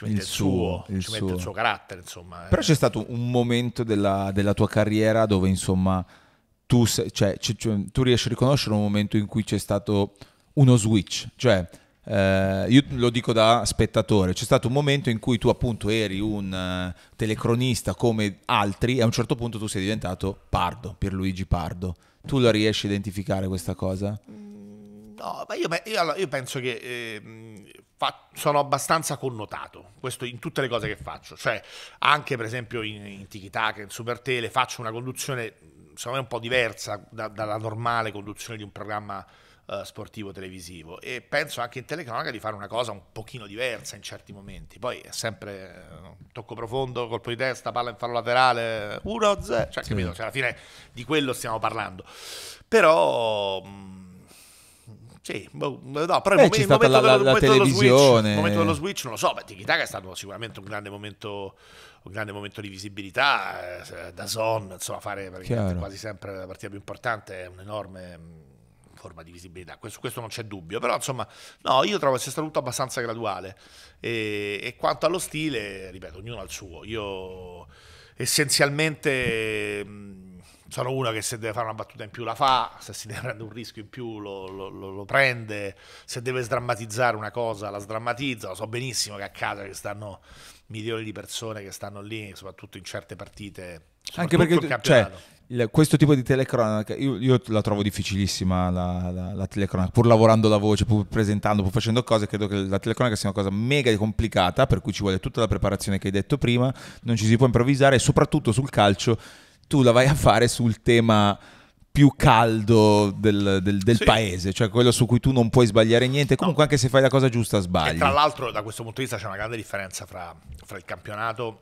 ci mette il, il suo, suo, il, suo. Mette il suo carattere, insomma. Eh. Però c'è stato un momento della, della tua carriera dove, insomma, tu, sei, cioè, c- c- tu riesci a riconoscere un momento in cui c'è stato uno switch, cioè... Eh, io lo dico da spettatore, c'è stato un momento in cui tu appunto eri un uh, telecronista come altri e a un certo punto tu sei diventato Pardo, Pierluigi Pardo. Tu la riesci a identificare questa cosa? Mm No, ma io, io, io penso che eh, fa, sono abbastanza connotato, questo in tutte le cose che faccio, cioè anche per esempio in, in Tikitaka, in Super Tele, faccio una conduzione secondo me un po' diversa da, dalla normale conduzione di un programma eh, sportivo televisivo e penso anche in telecronaca di fare una cosa un pochino diversa in certi momenti, poi è sempre eh, tocco profondo, colpo di testa, palla in fallo laterale, 1-0, cioè, sì. cioè alla fine di quello stiamo parlando, però... Mh, mm, sì, boh, boh, no, però Beh, il, eh, c'è il momento, la, la, la momento televisione. Switch, il momento dello Switch non lo so, ma Tiki Taka è stato sicuramente un grande momento un grande momento di visibilità eh, da Son, insomma, fare quasi sempre la partita più importante è un'enorme mm, forma di visibilità, questo, questo non c'è dubbio, però insomma, no, io trovo che sia stato tutto abbastanza graduale e, e quanto allo stile, ripeto, ognuno ha il suo, io essenzialmente mm, sono uno che se deve fare una battuta in più la fa, se si deve prendere un rischio in più lo, lo, lo prende, se deve sdrammatizzare una cosa la sdrammatizza, lo so benissimo che a casa ci stanno milioni di persone che stanno lì, soprattutto in certe partite. Anche perché cioè, questo tipo di telecronaca, io, io la trovo difficilissima la, la, la, telecronaca, pur lavorando la voce, pur presentando, pur facendo cose, credo che la telecronaca sia una cosa mega complicata, per cui ci vuole tutta la preparazione che hai detto prima, non ci si può improvvisare e soprattutto sul calcio tu la vai a fare sul tema più caldo del, del, del sì. paese, cioè quello su cui tu non puoi sbagliare niente, comunque no. anche se fai la cosa giusta sbagli. E tra l'altro da questo punto di vista c'è una grande differenza fra, fra il campionato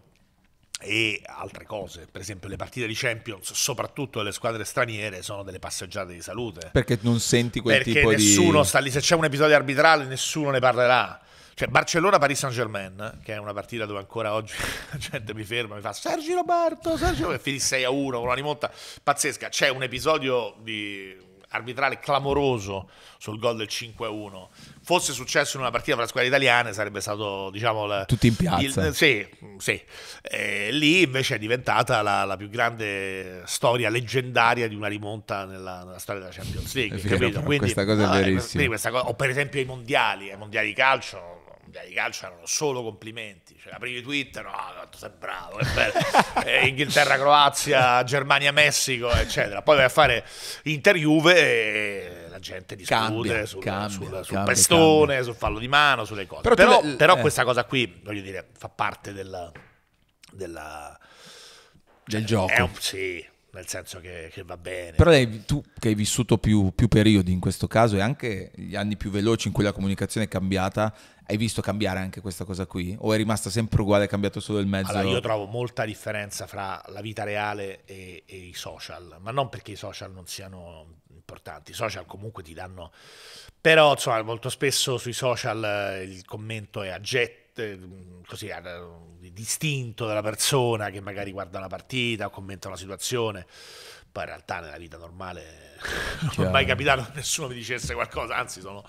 e altre cose, per esempio le partite di Champions, soprattutto le squadre straniere, sono delle passeggiate di salute. Perché non senti quel Perché tipo di... nessuno sta lì, se c'è un episodio arbitrale nessuno ne parlerà cioè, Barcellona-Paris Saint-Germain, che è una partita dove ancora oggi [laughs] la gente mi ferma e mi fa Sergio Roberto, Sergio, e finisce 6 a 1 con una rimonta pazzesca. C'è un episodio di arbitrale clamoroso sul gol del 5-1. a Fosse successo in una partita fra squadre italiane, sarebbe stato, diciamo, la, tutti in piazza. Il, eh, sì, sì. Eh, lì invece è diventata la, la, più grande storia leggendaria di una rimonta nella, nella storia della Champions League. Figa, Quindi, questa cosa è eh, verissima. No, questa cosa, o per esempio ai mondiali, ai eh, mondiali di calcio mondiali di calcio erano solo complimenti. Cioè, aprivi Twitter, ah, no, oh, sei bravo, [laughs] eh, Inghilterra, Croazia, Germania, Messico, eccetera. Poi vai a fare Inter Juve e la gente discute sul, cambia, sul, sul cambia, pestone, cambia. sul fallo di mano, sulle cose. Però, però, le, però eh. questa cosa qui, voglio dire, fa parte della, della del cioè, gioco. Un, sì, nel senso che, che va bene. Però lei, tu che hai vissuto più, più, periodi in questo caso e anche gli anni più veloci in cui la comunicazione è cambiata, hai visto cambiare anche questa cosa qui? O è rimasta sempre uguale, è cambiato solo il mezzo? Allora io trovo molta differenza fra la vita reale e, e i social, ma non perché i social non siano importanti, i social comunque ti danno... Però insomma molto spesso sui social eh, il commento è a getto Mm, così, eh, distinto dalla persona che magari guarda una partita o commenta una situazione, poi in realtà nella vita normale non Chiaro. è mai capitato che nessuno mi dicesse qualcosa, anzi sono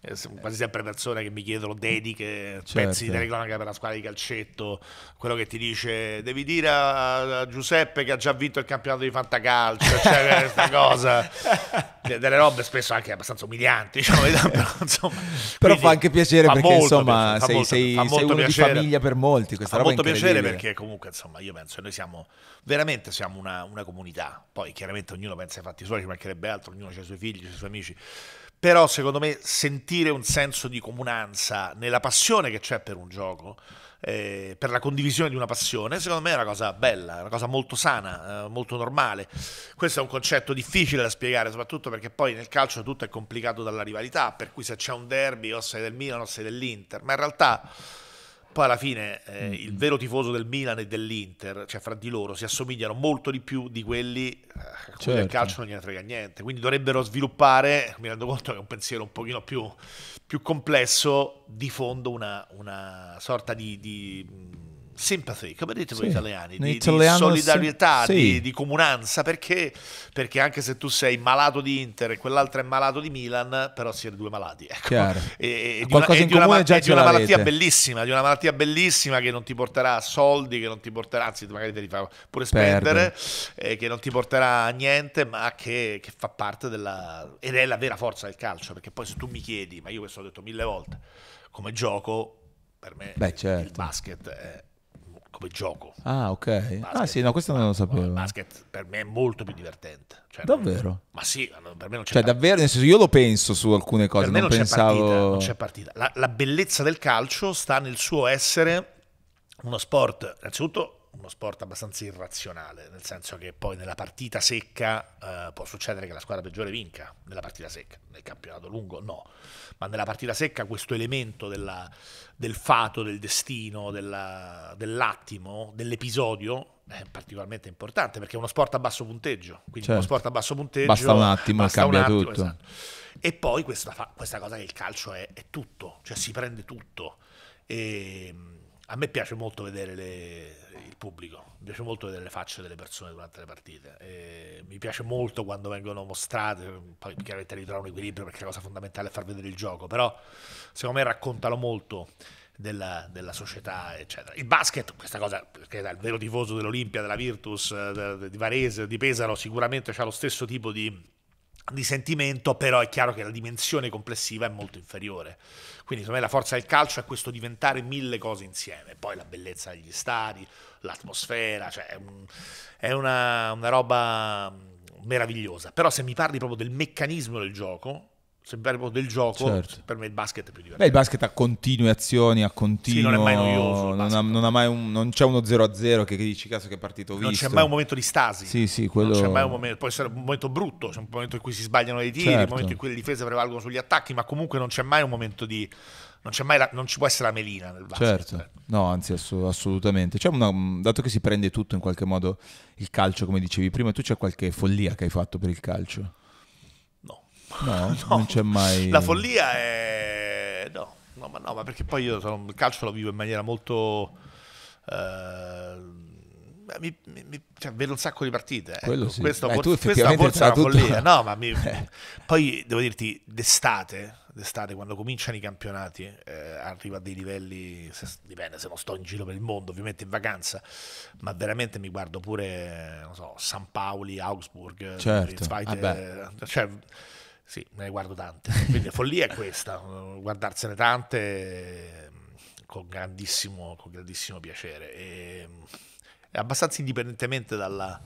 eh, quasi sempre persone che mi chiedono dediche, certo. pezzi di telecronaca per la squadra di calcetto, quello che ti dice devi dire a Giuseppe che ha già vinto il campionato di fantacalcio, cioè questa [laughs] cosa, delle robe spesso anche abbastanza umilianti, diciamo, [laughs] però, insomma, però fa anche piacere fa perché insomma piacere, sei, molto, sei, sei, sei uno piacere. di famiglia per molti, questa fa roba molto piacere perché comunque insomma io penso che noi siamo veramente siamo una, una comunità, poi chiaramente ognuno pensa ai fatti suoi, ci mancherebbe mancherebbe altro, ognuno ha i suoi figli, i suoi amici. Però secondo me sentire un senso di comunanza nella passione che c'è per un gioco, eh, per la condivisione di una passione, secondo me è una cosa bella, una cosa molto sana, eh, molto normale. Questo è un concetto difficile da spiegare, soprattutto perché poi nel calcio tutto è complicato dalla rivalità, per cui se c'è un derby o sei del Milan o sei dell'Inter, ma in realtà poi alla fine eh, mm, il mm. vero tifoso del Milan e dell'Inter, cioè fra di loro, si assomigliano molto di più di quelli eh, a certo. del calcio non gliene frega niente. Quindi dovrebbero sviluppare, mi rendo conto che è un pensiero un pochino più, più complesso, di fondo una, una sorta di, di sympathy, come dite voi sì, italiani, di, di, solidarietà, sì. di, di, comunanza, perché, perché, anche se tu sei malato di Inter e quell'altro è malato di Milan, però siete due malati. Ecco. E, e di una, in comune una, già di una malattia avete. bellissima, di una malattia bellissima che non ti porterà soldi, che non ti porterà, anzi magari te li fa pure spendere, eh, che non ti porterà a niente, ma che, che, fa parte della... ed è la vera forza del calcio, perché poi se tu mi chiedi, ma io questo l'ho detto mille volte, come gioco, per me Beh, certo. il basket è come gioco. Ah, ok. Ah, basket, ah, sì, no, questo non lo sapevo. Il basket per me è molto più divertente. Cioè, davvero? ma sì, per me non c'è. Cioè, davvero, nel senso, io lo penso su alcune cose. Per me non, non pensavo... partita. Non c'è partita. La, la bellezza del calcio sta nel suo essere uno sport, innanzitutto uno sport abbastanza irrazionale, nel senso che poi nella partita secca eh, può succedere che la squadra peggiore vinca, nella partita secca, nel campionato lungo no, ma nella partita secca questo elemento della, del fato, del destino, della, dell'attimo, dell'episodio è particolarmente importante perché è uno sport a basso punteggio, quindi certo. uno sport a basso punteggio... Basta un attimo, basta cambia un attimo, tutto. Esatto. E poi questa, questa, cosa che il calcio è, è tutto, cioè si prende tutto. E, ehm, a me piace molto vedere le, il pubblico, mi piace molto vedere le facce delle persone durante le partite, e mi piace molto quando vengono mostrate, poi chiaramente ritrova un equilibrio perché la cosa fondamentale è far vedere il gioco, però secondo me raccontano molto della, della società, eccetera. Il basket, questa cosa, perché il vero tifoso dell'Olimpia, della Virtus, eh, di Varese, di Pesaro, sicuramente ha lo stesso tipo di di sentimento, però è chiaro che la dimensione complessiva è molto inferiore. Quindi, secondo me, la forza del calcio è questo diventare mille cose insieme. Poi la bellezza degli stadi, l'atmosfera, cioè è una, una roba meravigliosa. Però se mi parli proprio del meccanismo del gioco, se parliamo del gioco, certo. per me il basket è più divertente. Beh, il basket ha continue azioni, ha continuo... Sì, non è mai noioso. Non, ha, non, ha mai un, non c'è uno 0-0 che, che dici caso che è partito visto. Non c'è mai un momento di stasi. Sì, sì, quello... Non c'è mai un momento... Può essere un momento brutto, c'è un momento in cui si sbagliano dei tiri, certo. un momento in cui le difese prevalgono sugli attacchi, ma comunque non c'è mai un momento di... Non, la, non, ci può essere la melina nel basket. Certo, eh. no, anzi ass- assolutamente. Una, mm, dato che si prende tutto in qualche modo il calcio, come dicevi prima, tu c'è qualche follia che hai fatto per il calcio? No, [laughs] no, non c'è mai. La follia è. No, no, ma, no, ma perché poi io sono, il calcio lo vivo in maniera molto. Eh... Mi, mi, cioè, vedo un sacco di partite. Ecco. Sì. Questo, eh, for- questa forse è una follia. No, ma mi... [laughs] poi devo dirti, d'estate, d'estate, quando cominciano i campionati, eh, arriva a dei livelli. Se, dipende se non sto in giro per il mondo, ovviamente in vacanza, ma veramente mi guardo pure, non so, San Paoli, Augsburg, certo. Zweite, ah, cioè, sì, me ne guardo tante. Quindi la follia è questa, [laughs] guardarsene tante ehm, con grandissimo, con grandissimo piacere. E, ehm, abbastanza indipendentemente dalla,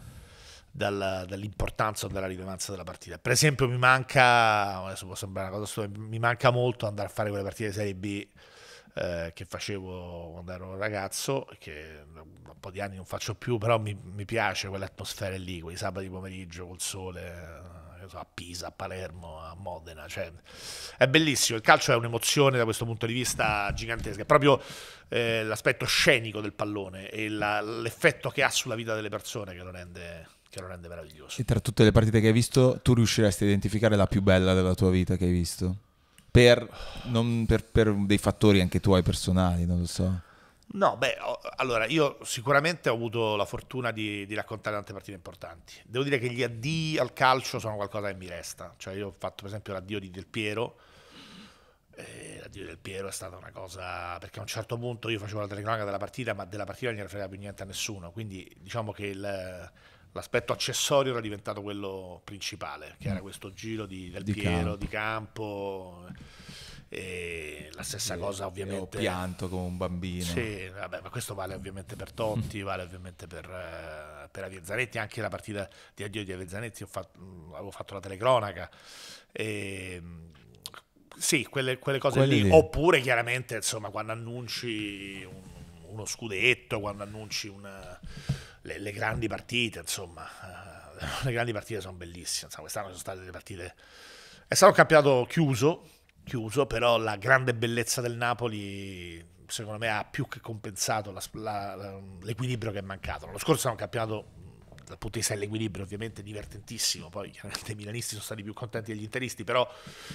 dalla, dall'importanza o dalla rilevanza della partita. Per esempio, mi manca, adesso può sembrare una cosa stupida, mi manca molto andare a fare quelle partite di Serie B eh, che facevo quando ero ragazzo, che un po' di anni non faccio più, però mi, mi piace quell'atmosfera lì, quei sabati pomeriggio col sole so, a Pisa, a Palermo, a Modena. Cioè, è bellissimo. Il calcio è un'emozione da questo punto di vista gigantesca. È proprio eh, l'aspetto scenico del pallone e l'effetto che ha sulla vita delle persone che lo rende che lo rende meraviglioso. E tra tutte le partite che hai visto, tu riusciresti a identificare la più bella della tua vita che hai visto? Per, per, per dei fattori anche tuoi personali, non lo so. No, beh, allora io sicuramente ho avuto la fortuna di, di, raccontare tante partite importanti. Devo dire che gli addii al calcio sono qualcosa che mi resta. Cioè, io ho fatto per esempio l'addio di Del Piero. Eh, l'addio di Del Piero è stata una cosa perché a un certo punto io facevo la telecronaca della partita, ma della partita non gliene frega più niente a nessuno. Quindi diciamo che il, l'aspetto accessorio era diventato quello principale, che era mm. questo giro di, Del di Piero campo. di campo e la stessa e, cosa ovviamente... Ho pianto come un bambino. Sì, vabbè, ma questo vale ovviamente per Totti, mm. vale ovviamente per, eh, per Avizzanetti, anche la partita di addio di Avizzanetti fatto, mm, avevo fatto la telecronaca. E, ehm, sì, quelle, quelle cose lì. lì. Oppure chiaramente, insomma, quando annunci un, uno scudetto, quando annunci una, le, le, grandi partite, insomma, eh, le grandi partite sono bellissime. Insomma, quest'anno sono state delle partite... È stato un campionato chiuso, chiuso, però la grande bellezza del Napoli secondo me ha più che compensato l'equilibrio che è mancato. L'anno scorso è un campionato dal punto di vista dell'equilibrio ovviamente divertentissimo, poi chiaramente i milanisti sono stati più contenti degli interisti, però è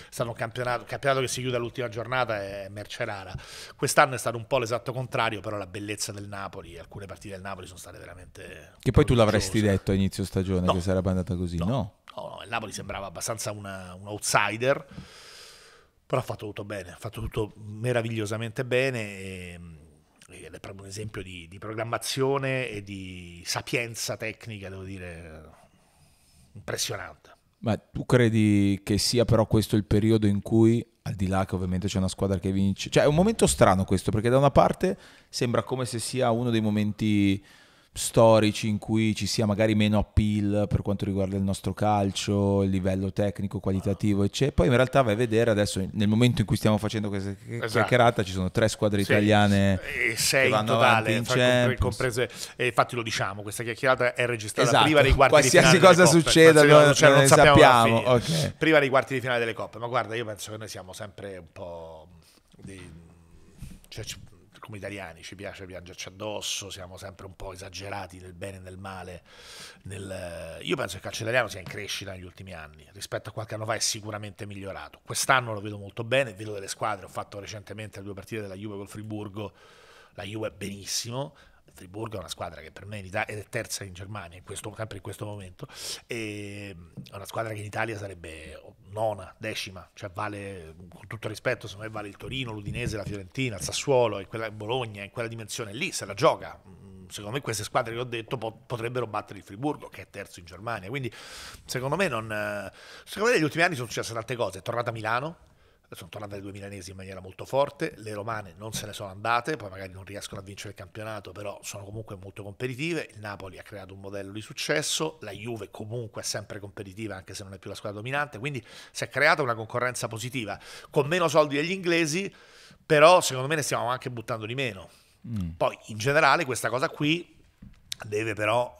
stato un campionato, campionato che si chiude all'ultima giornata è merce rara. Quest'anno è stato un po' l'esatto contrario, però la bellezza del Napoli, alcune partite del Napoli sono state veramente... Che poi tu l'avresti detto a inizio stagione no, che sarebbe andata così, no? No, no, no il Napoli sembrava abbastanza una, un outsider però ha fatto tutto bene, ha fatto tutto meravigliosamente bene e, ehm, ed è proprio un esempio di, di, programmazione e di sapienza tecnica, devo dire, impressionante. Ma tu credi che sia però questo il periodo in cui, al di là che ovviamente c'è una squadra che vince, cioè è un momento strano questo, perché da una parte sembra come se sia uno dei momenti storici in cui ci sia magari meno appeal per quanto riguarda il nostro calcio, il livello tecnico, qualitativo, eccetera. Poi in realtà vai a vedere adesso, nel momento in cui stiamo facendo questa esatto. chiacchierata, ci sono tre squadre sì, italiane eh, e sei in totale, in fra, comprese, eh, infatti lo diciamo, questa chiacchierata è registrata esatto. prima dei quarti Qualsiasi di finale. Qualsiasi cosa succeda, non, cioè, non sappiamo. Okay. Prima dei quarti di finale delle coppe, ma guarda, io penso che noi siamo sempre un po' dei... Cioè, come italiani ci piace piangerci addosso, siamo sempre un po' esagerati nel bene e nel male. Nel... Io penso che il calcio italiano sia in crescita negli ultimi anni, rispetto a qualche anno fa è sicuramente migliorato. Quest'anno lo vedo molto bene, vedo delle squadre, ho fatto recentemente due partite della Juve col Friburgo, la Juve è benissimo, Friburgo è una squadra che per me in Italia è terza in Germania, in questo, sempre in questo momento, è una squadra che in Italia sarebbe nona, decima, cioè vale, con tutto rispetto, secondo me vale il Torino, l'Udinese, la Fiorentina, il Sassuolo, e quella Bologna, in quella dimensione lì, se la gioca. Mm, secondo me queste squadre che ho detto potrebbero battere il Friburgo, che è terzo in Germania. Quindi, secondo me, non, secondo me negli ultimi anni sono successe tante cose. È tornata Milano, sono tornate alle due milanesi in maniera molto forte, le romane non se ne sono andate, poi magari non riescono a vincere il campionato, però sono comunque molto competitive, il Napoli ha creato un modello di successo, la Juve comunque è sempre competitiva anche se non è più la squadra dominante, quindi si è creata una concorrenza positiva, con meno soldi degli inglesi, però secondo me ne stiamo anche buttando di meno. Mm. Poi in generale questa cosa qui deve però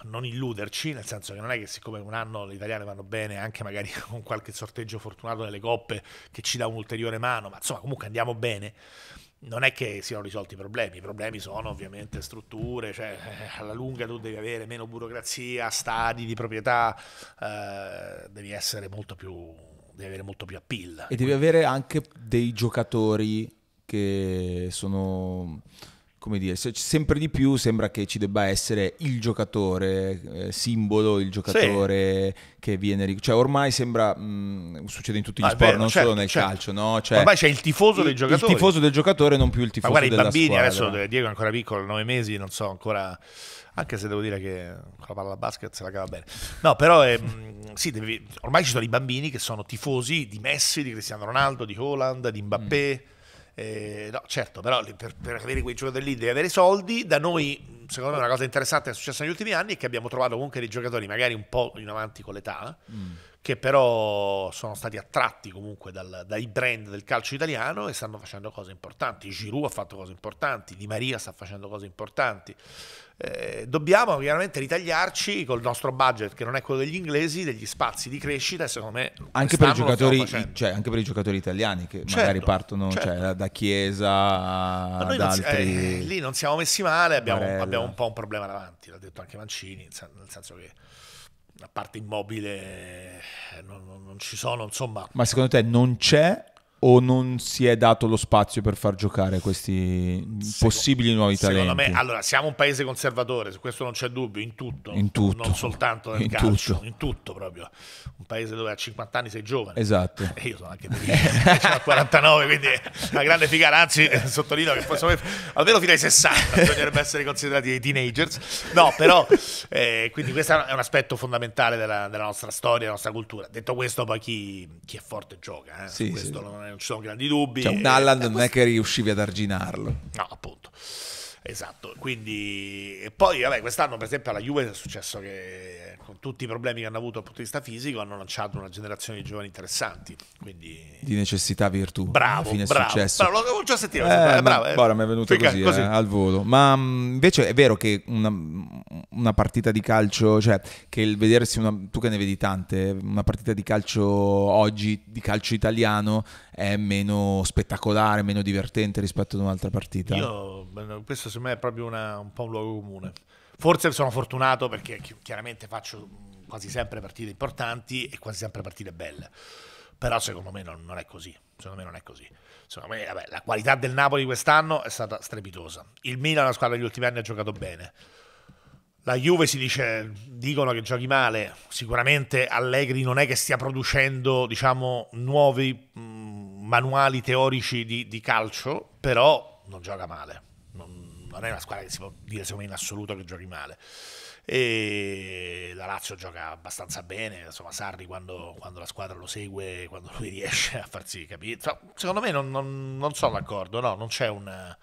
uh, non illuderci, nel senso che non è che siccome un anno le italiane vanno bene, anche magari [laughs] con qualche sorteggio fortunato nelle coppe che ci dà un'ulteriore mano, ma insomma comunque andiamo bene, non è che siano risolti i problemi, i problemi sono ovviamente strutture, cioè eh, alla lunga tu devi avere meno burocrazia, stadi di proprietà, uh, devi essere molto più, devi avere molto più appeal. E devi avere anche dei giocatori che sono come dire, sempre di più sembra che ci debba essere il giocatore eh, simbolo, il giocatore sì. che viene... Cioè ormai sembra, mh, mm, succede in tutti gli ah, sport, beh, non certo, solo nel certo. calcio, no? Cioè, ormai c'è il tifoso il, del giocatore. Il tifoso del giocatore, non più il tifoso Ma guarda, della squadra. i bambini, squadra. adesso eh, Diego è ancora piccolo, nove mesi, non so ancora... Anche se devo dire che con la palla basket se la cava bene. No, però è, ehm, sì, devi, ormai ci sono i bambini che sono tifosi di Messi, di Cristiano Ronaldo, di Holland, di Mbappé. Mm eh, no, certo, però per, per avere quei giocatori lì devi avere soldi. Da noi, secondo me, una cosa interessante che è successa negli ultimi anni è che abbiamo trovato comunque dei giocatori magari un po' in avanti con l'età, mm. che però sono stati attratti comunque dal, dai brand del calcio italiano e stanno facendo cose importanti. Giroud ha fatto cose importanti, Di Maria sta facendo cose importanti. Eh, dobbiamo chiaramente ritagliarci col nostro budget, che non è quello degli inglesi, degli spazi di crescita. E secondo me, anche per, cioè, anche per, i giocatori, italiani che certo, magari partono cioè, certo. cioè, da Chiesa ad altri. Eh, lì non siamo messi male, abbiamo, abbiamo, un po' un problema davanti. L'ha detto anche Mancini, nel senso che la parte immobile non, non, non ci sono. Insomma, ma secondo te non c'è o non si è dato lo spazio per far giocare questi secondo, possibili nuovi talenti? Secondo me, allora, siamo un paese conservatore, su questo non c'è dubbio, in tutto, in tutto. non soltanto nel in calcio, tutto. in tutto proprio. Un paese dove a 50 anni sei giovane. Esatto. E [laughs] io sono anche felice, sono a 49, quindi una grande figata, anzi eh, sottolineo che forse almeno fino ai 60 bisognerebbe essere considerati dei teenagers. No, però, eh, quindi questo è un aspetto fondamentale della, della, nostra storia, della nostra cultura. Detto questo, poi chi, chi è forte gioca, eh? sì, questo sì. non è non ci sono grandi dubbi. Cioè, un Allan eh, eh, non è che riuscivi ad arginarlo. No, appunto. Esatto, quindi e poi vabbè, quest'anno per esempio alla Juve è successo che tutti i problemi che hanno avuto dal punto di vista fisico, hanno lanciato una generazione di giovani interessanti. Quindi... Di necessità virtù. Bravo, fine bravo. successo. Bravo, l'avevo già sentito. Eh, bravo, eh. Guarda, mi è venuto così, così. Eh, al volo. Ma mh, mm, invece è vero che una, una, partita di calcio, cioè che il vedersi, una, tu che ne vedi tante, una partita di calcio oggi, di calcio italiano, è meno spettacolare, meno divertente rispetto ad un'altra partita. Io, questo secondo me è proprio una, un po' un luogo comune. Forse sono fortunato perché chiaramente faccio mm, quasi sempre partite importanti e quasi sempre partite belle. Però secondo me non, non è così. Secondo me non è così. Secondo me vabbè, la qualità del Napoli quest'anno è stata strepitosa. Il Milan, la squadra degli ultimi anni, ha giocato bene. La Juve si dice, dicono che giochi male, sicuramente Allegri non è che stia producendo diciamo, nuovi mh, mm, manuali teorici di, di calcio, però non gioca male non è una squadra che si può dire secondo me in assoluto che giochi male e la Lazio gioca abbastanza bene insomma Sarri quando, quando la squadra lo segue quando lui [laughs] riesce a farsi capire secondo me non, non, non sono d'accordo no non c'è un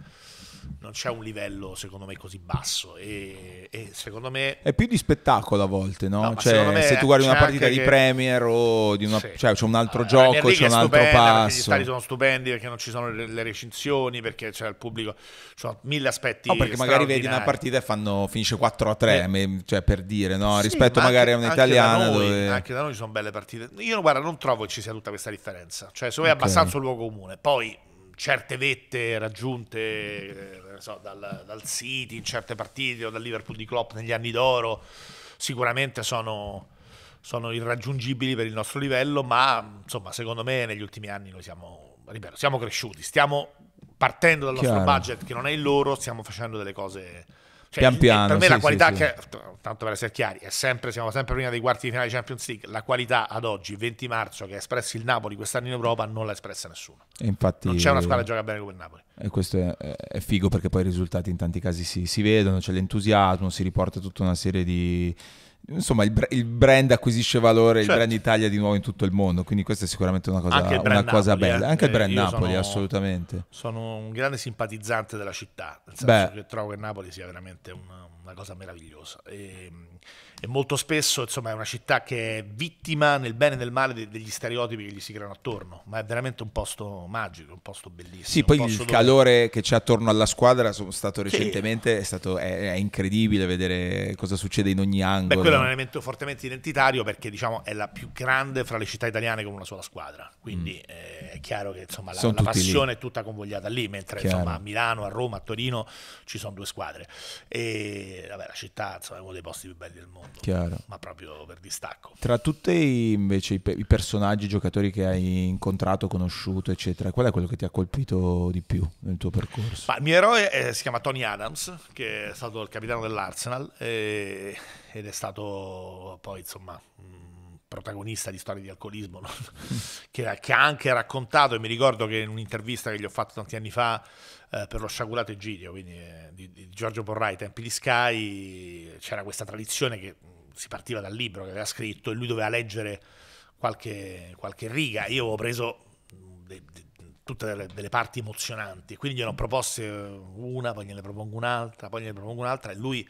non c'è un livello secondo me così basso e, e secondo me è più di spettacolo a volte no? no cioè, se tu guardi una partita di che... Premier o di una, sì. cioè, c'è un altro allora, gioco c'è un altro passo gli stadi sono stupendi perché non ci sono le, le recinzioni perché c'è cioè, il pubblico ci sono mille aspetti no perché magari vedi una partita e fanno, finisce 4 a 3 eh. cioè per dire no? Sì, rispetto ma magari anche, a un'italiana anche da, noi, dove... anche da noi ci sono belle partite io guarda non trovo che ci sia tutta questa differenza cioè secondo me okay. è abbastanza un luogo comune poi certe vette raggiunte eh, so, dal, dal, City in certe partite o dal Liverpool di Klopp negli anni d'oro sicuramente sono, sono irraggiungibili per il nostro livello ma insomma secondo me negli ultimi anni noi siamo, ripeto, siamo cresciuti stiamo partendo dal Chiaro. nostro budget che non è il loro stiamo facendo delle cose cioè, pian piano. Per me sì, la qualità sì, che, tanto per essere chiari, sempre, siamo sempre prima dei quarti di finale di Champions League, la qualità ad oggi, 20 marzo, che ha espresso il Napoli quest'anno in Europa, non l'ha espressa nessuno. infatti, non c'è una squadra che gioca bene come il Napoli. E questo è, è figo perché poi i risultati in tanti casi si, si vedono, c'è l'entusiasmo, si riporta tutta una serie di insomma, il, il, brand acquisisce valore, certo. il brand Italia di nuovo in tutto il mondo, quindi questa è sicuramente una cosa, una Napoli, cosa bella. Eh, Anche il eh, brand Napoli, sono, assolutamente. Sono un grande simpatizzante della città, nel senso Beh. che trovo che Napoli sia veramente una, una cosa meravigliosa. E, ehm, e molto spesso insomma, è una città che è vittima nel bene e nel male de- degli stereotipi che gli si creano attorno, ma è veramente un posto magico, un posto bellissimo. Sì, poi il dove... calore che c'è attorno alla squadra, sono stato recentemente, sì. è, stato, è, è, incredibile vedere cosa succede in ogni angolo. Beh, quello è un elemento fortemente identitario perché diciamo è la più grande fra le città italiane con una sola squadra, quindi mm. Eh, è chiaro che insomma, la, la passione lì. è tutta convogliata lì, mentre insomma, a Milano, a Roma, a Torino ci sono due squadre. E vabbè, la città insomma, è uno dei posti più belli del mondo. Chiaro. ma proprio per distacco. Tra tutti invece i, pe- i personaggi, i giocatori che hai incontrato, conosciuto, eccetera, qual è quello che ti ha colpito di più nel tuo percorso? Ma il mio eroe eh, si chiama Tony Adams, che è stato il capitano dell'Arsenal eh, ed è stato poi insomma... Mh, protagonista di storie di alcolismo, no? [laughs] che, che, ha anche raccontato, e mi ricordo che in un'intervista che gli ho fatto tanti anni fa, eh, per lo sciagurato Egidio, quindi, eh, di, di, Giorgio Borrai, Tempi di Sky, c'era questa tradizione che mm, si partiva dal libro che aveva scritto e lui doveva leggere qualche, qualche riga. Io avevo preso mm, de, de, tutte delle, delle, parti emozionanti, quindi gliene ho proposte eh, una, poi gliene propongo un'altra, poi gliene propongo un'altra e lui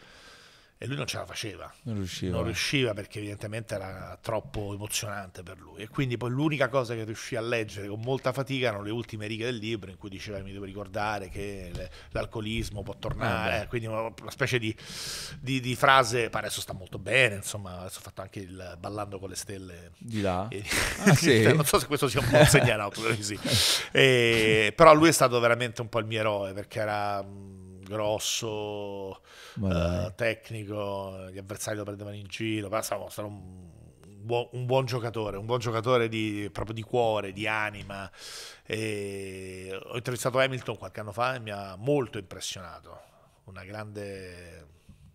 e lui non ce la faceva, non riusciva. non riusciva perché evidentemente era troppo emozionante per lui e quindi poi l'unica cosa che riuscì a leggere con molta fatica erano le ultime righe del libro in cui diceva mi devo ricordare che l'alcolismo può tornare, ah, quindi una, specie di, di, di frase, pare adesso sta molto bene, insomma adesso ho fatto anche il ballando con le stelle di là, e, ah, [laughs] sì. non so se questo sia un buon segnale, no, sì. [laughs] e, eh, però lui è stato veramente un po' il mio eroe perché era mm, grosso, eh, tecnico, gli avversari lo prendevano in giro, però sarà, sarà un, buon, un, buon, giocatore, un buon giocatore di, proprio di cuore, di anima. E ho intervistato Hamilton qualche anno fa e mi ha molto impressionato, una grande,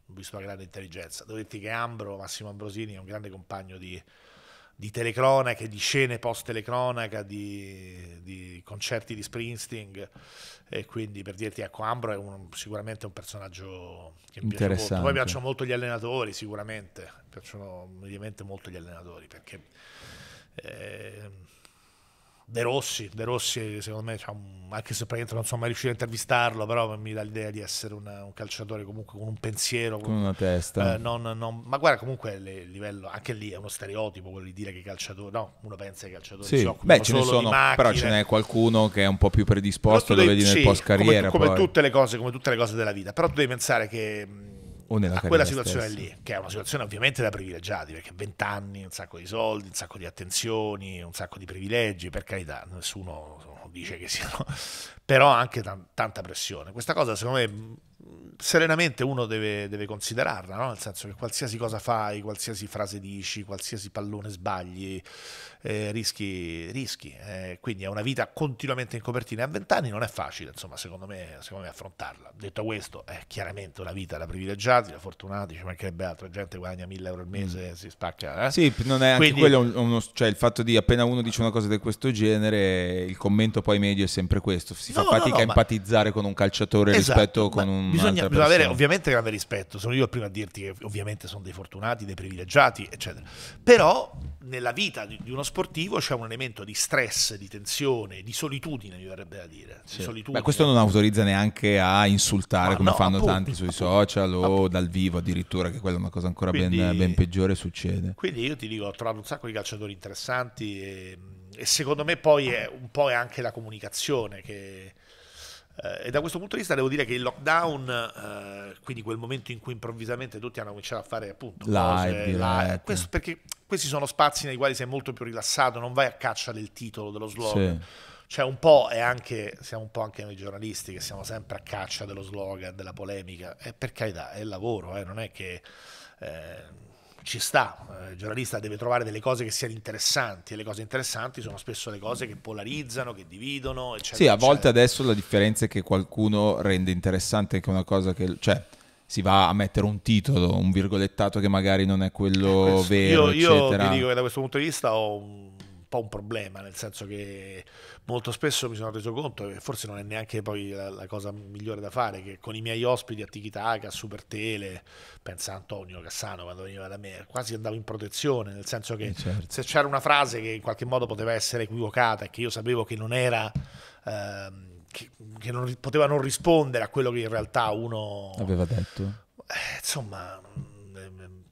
ho visto una grande intelligenza. Devo dirti che Ambro, Massimo Ambrosini, è un grande compagno di di telecronache, di scene post-telecronaca, di, di, concerti di Springsteen. E quindi per dirti, ecco, Ambro è un, sicuramente un personaggio che mi piace molto. Poi piacciono molto gli allenatori, sicuramente. piacciono mediamente molto gli allenatori perché. Eh, De Rossi, De Rossi secondo me, anche se praticamente non sono mai riuscito a intervistarlo, però mi dà l'idea di essere una, un calciatore comunque con un pensiero. Con una testa. Eh, non, non, ma guarda comunque il livello, anche lì è uno stereotipo quello di dire che i calciatori, no, uno pensa che i calciatori sì. si occupano Beh, ce ne sono, Però ce n'è qualcuno che è un po' più predisposto, lo vedi sì, nel post carriera. Come, come tutte le cose, come tutte le cose della vita, però tu devi pensare che o nella a quella situazione stessa. lì, che è una situazione ovviamente da privilegiati, perché 20 anni, un sacco di soldi, un sacco di attenzioni, un sacco di privilegi, per carità, nessuno dice che siano, [laughs] però anche tanta pressione. Questa cosa secondo me serenamente uno deve, deve considerarla, no? nel senso che qualsiasi cosa fai, qualsiasi frase dici, qualsiasi pallone sbagli, eh, rischi, rischi. Eh, quindi è una vita continuamente in copertina. A vent'anni non è facile, insomma, secondo me, secondo me affrontarla. Detto questo, è chiaramente una vita da privilegiati, da fortunati, ci mancherebbe altro, gente guadagna 1000 euro al mese, mm. si spacca. Eh? Sì, non è quindi... quello, uno, cioè il fatto di appena uno dice una cosa di questo genere, il commento poi medio è sempre questo, si fa no, fatica no, a empatizzare ma... con un calciatore esatto, rispetto con un... Bisogna, bisogna avere ovviamente grande rispetto, sono io il primo a dirti che ovviamente sono dei fortunati, dei privilegiati, eccetera. Però nella vita di, di uno sportivo c'è un elemento di stress, di tensione, di solitudine, mi verrebbe da dire. Sì. Beh, questo non autorizza neanche a insultare Ma ah, come no, fanno appunto, tanti sui appunto, social appunto. o dal vivo addirittura, che quella è una cosa ancora quindi, ben, ben, peggiore succede. Quindi io ti dico, ho trovato un sacco di calciatori interessanti e, e secondo me poi è, un po' è anche la comunicazione che eh, e da questo punto di vista devo dire che il lockdown, eh, quindi quel momento in cui improvvisamente tutti hanno cominciato a fare appunto live, cose, eh, live. Questo perché questi sono spazi nei quali sei molto più rilassato, non vai a caccia del titolo, dello slogan. Sì cioè un po' è anche, siamo un po' anche noi giornalisti che siamo sempre a caccia dello slogan, della polemica, e per carità è il lavoro, eh? non è che... Eh ci sta, eh, il giornalista deve trovare delle cose che siano interessanti e le cose interessanti sono spesso le cose che polarizzano, che dividono, eccetera. Sì, a volte adesso la differenza è che qualcuno rende interessante anche una cosa che... Cioè, si va a mettere un titolo, un virgolettato che magari non è quello eh, questo, vero, io, io eccetera. Io vi dico che da questo punto di vista ho un po' un problema, nel senso che molto spesso mi sono reso conto che forse non è neanche poi la, la cosa migliore da fare, che con i miei ospiti a Tikitaka, Super Tele, pensa Antonio Cassano quando veniva da me, quasi andavo in protezione, nel senso che eh, certo. se c'era una frase che in qualche modo poteva essere equivocata e che io sapevo che non era... Ehm, che, che non poteva non rispondere a quello che in realtà uno aveva detto. Eh, insomma,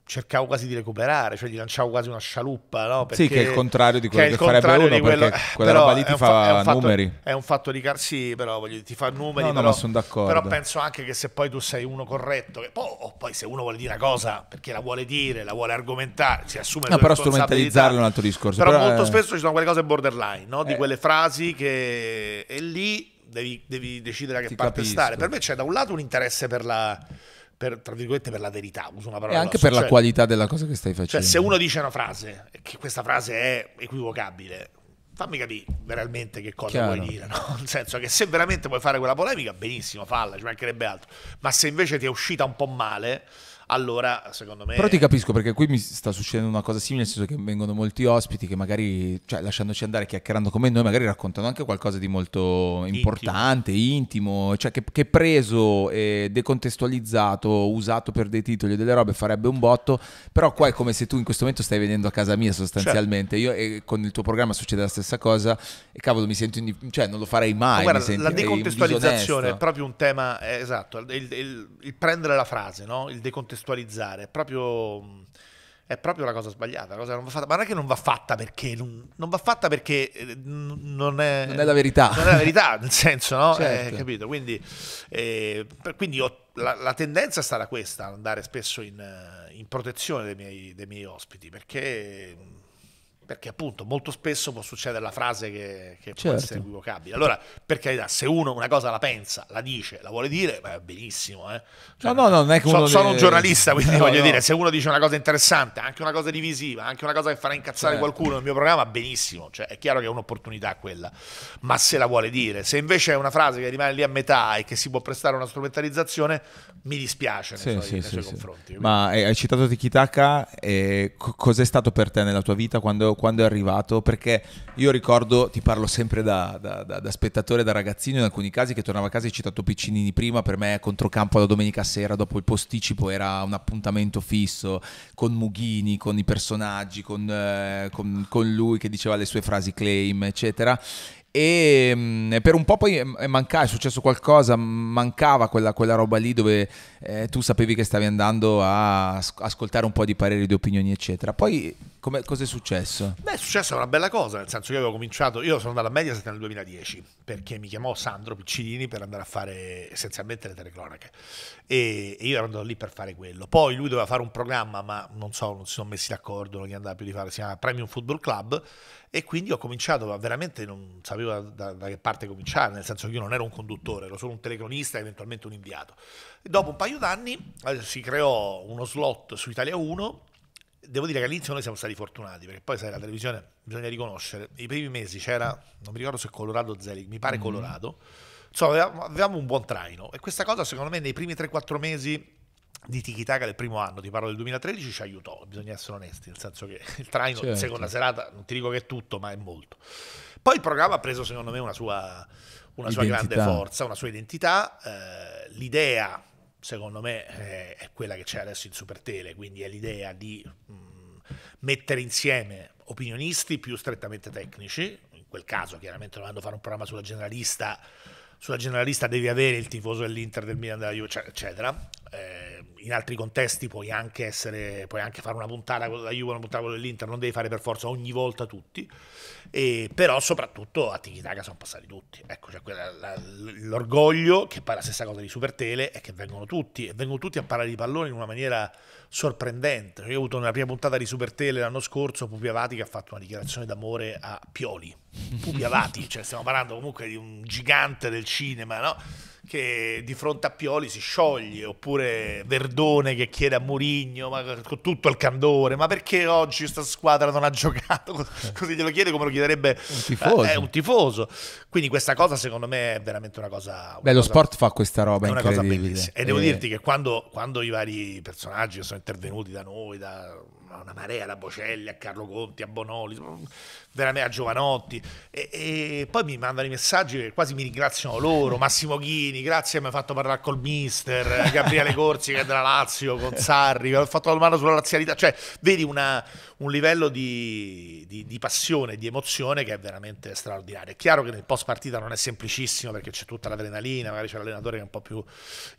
cercavo quasi di recuperare, cioè gli lanciavo quasi una scialuppa, no? Perché, sì, che è il contrario di quello che, che farebbe uno, quello... perché [laughs] quella roba lì ti fa, fa, numeri. È un fatto di car- sì, però voglio, ti fa numeri, no, no, sono d'accordo. però penso anche che se poi tu sei uno corretto, che poi, oh, poi se uno vuole dire una cosa perché la vuole dire, la vuole argomentare, si assume no, però strumentalizzare è un altro discorso. Però, però molto eh... spesso ci sono quelle cose borderline, no? Di eh. quelle frasi che... è lì devi, devi decidere a che parte capisco. stare. Per me c'è da un lato un interesse per la per, tra virgolette, per la verità, uso una parola. E anche per cioè, la qualità della cosa che stai cioè, facendo. Cioè, se uno dice una frase e che questa frase è equivocabile, fammi capire veramente che cosa Chiaro. vuoi dire, no? [laughs] Nel senso che se veramente vuoi fare quella polemica, benissimo, falla, ci mancherebbe altro. Ma se invece ti è uscita un po' male allora secondo me... Però ti capisco perché qui mi sta succedendo una cosa simile, nel senso che vengono molti ospiti che magari, cioè, lasciandoci andare chiacchierando come noi, magari raccontano anche qualcosa di molto importante, intimo, intimo cioè che, che preso, e decontestualizzato, usato per dei titoli o delle robe farebbe un botto, però qua è come se tu in questo momento stai venendo a casa mia sostanzialmente, certo. io con il tuo programma succede la stessa cosa e cavolo mi sento, indif- cioè non lo farei mai. Ma guarda, la decontestualizzazione è, è proprio un tema, eh, esatto, il, il, il, prendere la frase, no? il decontestualizzare contestualizzare, è proprio, è proprio la cosa sbagliata, la cosa non va fatta, ma non è che non va fatta perché non, non va fatta perché eh, non è, non è la verità. Non è la verità, [laughs] nel senso, no? Eh, certo. Eh, capito? Quindi, eh, quindi ho, la, la, tendenza è stata questa, andare spesso in, in protezione dei miei, dei miei ospiti, perché perché appunto molto spesso può succedere la frase che, che certo. può essere equivocabile. Allora, per carità, se uno una cosa la pensa, la dice, la vuole dire, va benissimo. Eh. Cioè, no, no, non è che so, Sono le... un giornalista, quindi [laughs] no, voglio no. dire, se uno dice una cosa interessante, anche una cosa divisiva, anche una cosa che farà incazzare certo. qualcuno nel mio programma, benissimo. Cioè, è chiaro che è un'opportunità quella. Ma se la vuole dire, se invece è una frase che rimane lì a metà e che si può prestare a una strumentalizzazione, mi dispiace nei, sì, suoi, sì, sì, confronti. Quindi. Ma hai citato Tikitaka, eh, cos'è stato per te nella tua vita quando quando è arrivato? Perché io ricordo, ti parlo sempre da, da, da, da, spettatore, da ragazzino in alcuni casi, che tornava a casa, hai citato Piccinini prima, per me controcampo la domenica sera dopo il posticipo era un appuntamento fisso con Mughini, con i personaggi, con, eh, con, con lui che diceva le sue frasi claim, eccetera e mh, mm, per un po' poi mm, mancava, è successo qualcosa, mancava quella, quella roba lì dove eh, tu sapevi che stavi andando a ascoltare un po' di pareri, di opinioni, eccetera. Poi cosa è successo? Beh, è successa una bella cosa, nel senso che io avevo cominciato, io sono andato a Mediaset nel 2010 perché mi chiamò Sandro Piccinini per andare a fare essenzialmente le telecronache e, e io ero andato lì per fare quello. Poi lui doveva fare un programma, ma non so, non si sono messi d'accordo, non gli andava più di fare, si chiama Premium Football Club e quindi ho cominciato, veramente non sapevo da, da, che parte cominciare, nel senso che io non ero un conduttore, ero solo un telecronista, eventualmente un inviato. E dopo un paio d'anni eh, si creò uno slot su Italia 1 devo dire che all'inizio noi siamo stati fortunati perché poi sai la televisione bisogna riconoscere i primi mesi c'era non mi ricordo se Colorado Zelig mi pare mm-hmm. Colorado insomma avevamo, un buon traino e questa cosa secondo me nei primi 3-4 mesi di Tikitaka del primo anno, ti parlo del 2013, ci aiutò, bisogna essere onesti, nel senso che il traino, certo. seconda serata, non ti dico che è tutto, ma è molto. Poi il programma ha preso, secondo me, una sua, una sua grande forza, una sua identità, eh, l'idea, secondo me, è, è, quella che c'è adesso in Supertele, quindi è l'idea di mh, mm, mettere insieme opinionisti più strettamente tecnici, in quel caso chiaramente dovendo fare un programma sulla generalista, sulla generalista devi avere il tifoso dell'Inter, del Milan, della Juve, eccetera. Eh, in altri contesti puoi anche, essere, puoi anche fare una puntata con la Juve, una puntata con l'Inter, non devi fare per forza ogni volta tutti, e, però soprattutto a Tiki Taka sono passati tutti. Ecco, cioè l'orgoglio, che poi è la stessa cosa di Supertele, è che vengono tutti, e vengono tutti a parlare di pallone in una maniera sorprendente. Io ho avuto nella prima puntata di Supertele l'anno scorso Pupi Avati che ha fatto una dichiarazione d'amore a Pioli. Pupi Avati, cioè stiamo parlando comunque di un gigante del cinema, no? che di fronte a Pioli si scioglie, oppure Verdone che chiede a Murigno, ma con tutto il candore, ma perché oggi questa squadra non ha giocato? [laughs] Così glielo chiede come lo chiederebbe un tifoso. Eh, eh, un tifoso. Quindi questa cosa secondo me è veramente una cosa... Una Beh, lo sport fa questa roba, è una cosa bellissima. E, e devo eh. dirti che quando, quando i vari personaggi che sono intervenuti da noi, da una marea, da Bocelli a Carlo Conti, a Bonoli, veramente a Giovanotti, e, e poi mi mandano i messaggi che quasi mi ringraziano loro, Massimo Ghini, Pellegrini, grazie, mi ha fatto parlare col mister, eh, Gabriele Corsi che è della Lazio, con Sarri, ho fatto la domanda sulla razzialità, cioè vedi una, un livello di, di, di, passione, di emozione che è veramente straordinario. È chiaro che nel post partita non è semplicissimo perché c'è tutta l'adrenalina, magari c'è l'allenatore che è un po' più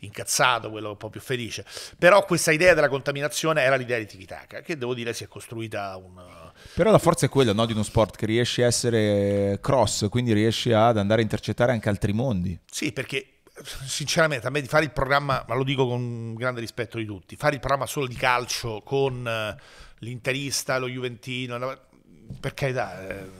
incazzato, quello un po' più felice, però questa idea della contaminazione era l'idea di Tikitaka, che devo dire si è costruita un... Però la forza è quella no, di uno sport che riesce a essere cross, quindi riesce ad andare a intercettare anche altri mondi. Sì, perché sinceramente a me di fare il programma, ma lo dico con grande rispetto di tutti, fare il programma solo di calcio con eh, l'interista, lo Juventino, per carità, eh,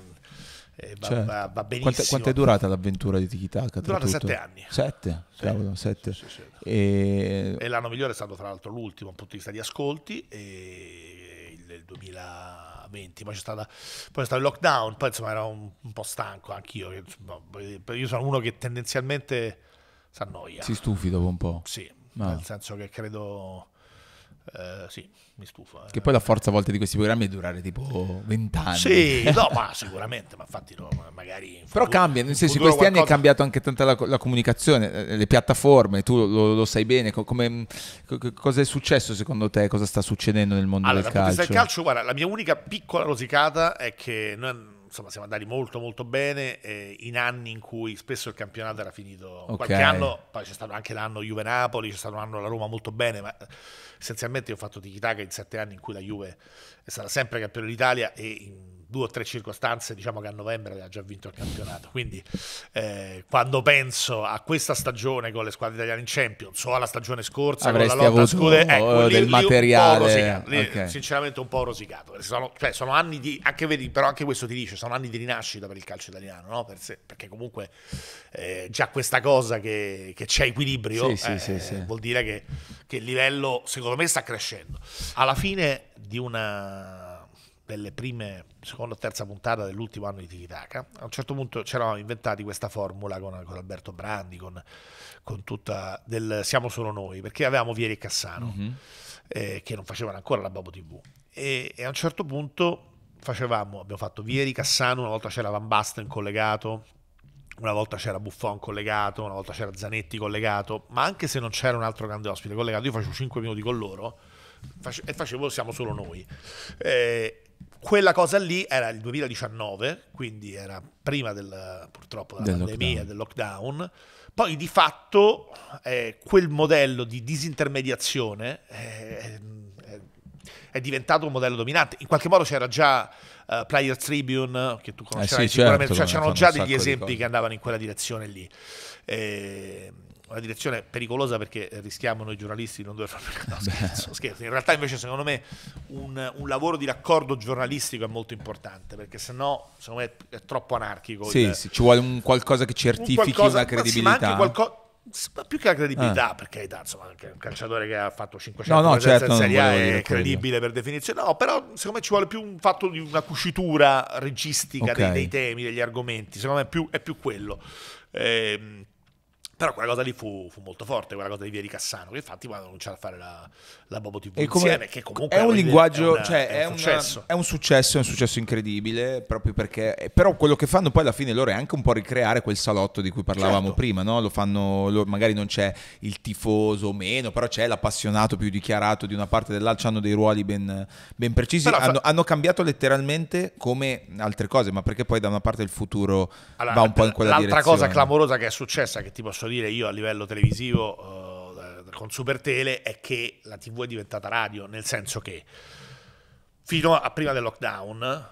eh, va, cioè, va, va, benissimo. Quanto, quanto, è durata l'avventura di Tiki Taka? Durata tutto? sette anni. Sette? Sì, Cavolo, sette. Sì, sì, e... e... l'anno migliore è stato tra l'altro l'ultimo, dal punto di vista di ascolti, e il 2000... 20, poi c'è, stata, poi c'è stato il lockdown, poi insomma ero un, un po' stanco anch'io, io sono uno che tendenzialmente si annoia. Si stufi dopo un po'. Sì, ah. nel senso che credo... Eh, sì, mi stufa. Che eh. poi la forza a volte di questi programmi è durare tipo vent'anni. anni. Sì, [laughs] no, ma sicuramente, ma infatti no, magari... In futuro, Però cambia, nel senso, in questi qualcosa... anni è cambiato anche tanta la, la comunicazione, eh, le piattaforme, tu lo, lo sai bene, come, cosa è successo secondo te, cosa sta succedendo nel mondo allora, del calcio? Allora, del calcio, guarda, la mia unica piccola rosicata è che... Noi, insomma, siamo andati molto molto bene eh, in anni in cui spesso il campionato era finito okay. qualche anno, poi c'è stato anche l'anno Juve-Napoli, c'è stato un anno la Roma molto bene, ma essenzialmente io ho fatto tiki-taka in sette anni in cui la Juve è stata sempre campione d'Italia e in due o tre circostanze diciamo che a novembre aveva già vinto il campionato quindi eh, quando penso a questa stagione con le squadre italiane in Champions o alla stagione scorsa Avresti con la lotta scude, eh, ecco, del lì, materiale lì, okay. sinceramente un po' rosicato sono, cioè, sono, anni di anche vedi, però anche questo ti dice sono anni di rinascita per il calcio italiano no? per sé, perché comunque eh, già questa cosa che, che c'è equilibrio sì, eh, sì, sì, vuol dire che, che il livello secondo me sta crescendo alla fine di una delle prime, seconda o terza puntata dell'ultimo anno di Tikitaka, a un certo punto c'eravamo inventati questa formula con, con Alberto Brandi, con, con, tutta del Siamo solo noi, perché avevamo Vieri e Cassano, mm-hmm. eh, che non facevano ancora la Bobo TV. E, e, a un certo punto facevamo, abbiamo fatto Vieri, Cassano, una volta c'era Van Basten collegato, una volta c'era Buffon collegato, una volta c'era Zanetti collegato, ma anche se non c'era un altro grande ospite collegato, io facevo 5 minuti con loro e facevo siamo solo noi. Eh, quella cosa lì era il 2019, quindi era prima del, purtroppo della del pandemia, lockdown. del lockdown. Poi di fatto eh, quel modello di disintermediazione eh, eh è diventato un modello dominante. In qualche modo c'era già uh, Players Tribune, che tu conoscerai eh sì, sicuramente, cioè, certo, cioè, c'erano già degli esempi che andavano in quella direzione lì. Eh, una direzione pericolosa perché rischiamo noi giornalisti di non dover fare no, scherzo, scherzo. In realtà invece secondo me un, un, lavoro di raccordo giornalistico è molto importante perché sennò secondo me è troppo anarchico. Sì, il, sì ci vuole un qualcosa che certifichi la qualcosa, una credibilità. Ma sì, ma più che la credibilità, ah. perché dà, insomma, anche un calciatore che ha fatto 500 no, no, certo, in Serie A è credibile per definizione, no, però secondo me ci vuole più un fatto di una cucitura registica okay. dei, dei, temi, degli argomenti, secondo me è più, è più quello. Eh, però quella cosa lì fu, fu, molto forte, quella cosa di Via di Cassano, che infatti quando cominciare a fare la, la Bobo TV come, insieme, che comunque è un linguaggio, è, una, cioè, è, un è, una, è, un successo, è un successo incredibile, proprio perché, eh, però quello che fanno poi alla fine loro è anche un po' ricreare quel salotto di cui parlavamo certo. prima, no? Lo fanno, lo, magari non c'è il tifoso o meno, però c'è l'appassionato più dichiarato di una parte dell'altra, hanno dei ruoli ben, ben precisi, hanno, hanno, cambiato letteralmente come altre cose, ma perché poi da una parte il futuro allora, va un po' in quella l'altra direzione. L'altra cosa clamorosa che è successa, che ti posso dire io a livello televisivo uh, con Supertele è che la TV è diventata radio, nel senso che fino a prima del lockdown,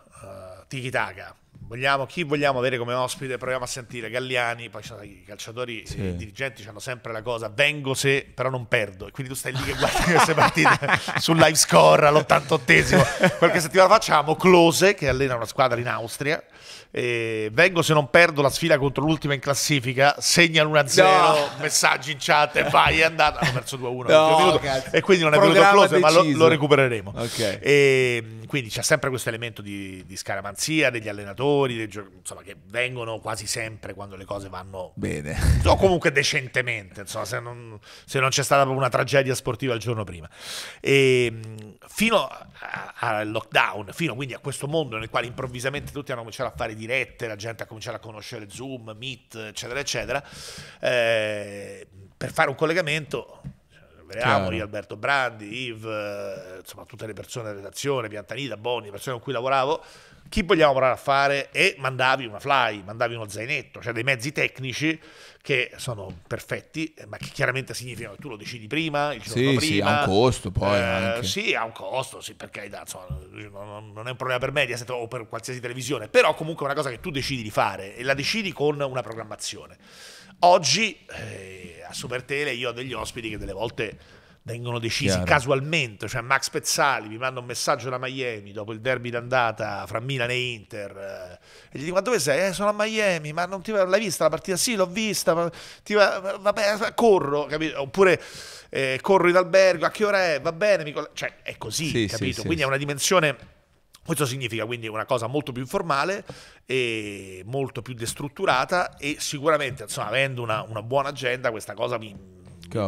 uh, Tiki Taka, vogliamo, chi vogliamo avere come ospite, proviamo a sentire Galliani, poi i calciatori, sì. i dirigenti hanno sempre la cosa, vengo se però non perdo, e quindi tu stai lì che guardi [laughs] queste partite [laughs] sul live score all'88esimo, qualche settimana facciamo Close che allena una squadra in Austria, e vengo se non perdo la sfida contro l'ultima in classifica, segna l'1-0, no. messaggi in chat, e vai è andata, hanno perso 2-1 no, e quindi non è Programma venuto Close, deciso. ma lo, lo recupereremo. Okay. E, ehm, quindi c'è sempre questo elemento di, di scaramanzia, degli allenatori, giocatori, dei gio- insomma, che vengono quasi sempre quando le cose vanno bene. O comunque decentemente, insomma, se non, se non c'è stata una tragedia sportiva il giorno prima. E, ehm, fino al lockdown, fino quindi a questo mondo nel quale improvvisamente tutti hanno cominciato a fare dirette, la gente ha cominciato a conoscere Zoom, Meet, eccetera, eccetera, eh, per fare un collegamento Veramori, Alberto Brandi, Yves, eh, insomma tutte le persone della redazione, Piantanita, Boni, persone con cui lavoravo, chi vogliamo provare a fare e mandavi una fly, mandavi uno zainetto, cioè dei mezzi tecnici che sono perfetti, eh, ma che chiaramente significano che tu lo decidi prima, il giorno sì, prima. Sì, ha un costo poi. Eh, sì, ha un costo, sì, perché insomma, non è un problema per media o per qualsiasi televisione, però comunque è una cosa che tu decidi di fare e la decidi con una programmazione. Oggi eh, a Supertele io ho degli ospiti che delle volte vengono decisi Chiaro. casualmente, cioè Max Pezzali mi manda un messaggio da Miami dopo il derby d'andata fra Milan e Inter eh, e gli dico ma dove sei? Eh, sono a Miami, ma non ti l'hai vista la partita? Sì, l'ho vista, ma ti va, vabbè, corro, capito? Oppure eh, corro in albergo, a che ora è? Va bene, mi... cioè è così, sì, capito? Sì, Quindi sì. è una dimensione questo significa quindi una cosa molto più informale e molto più destrutturata e sicuramente, insomma, avendo una, una buona agenda, questa cosa mi,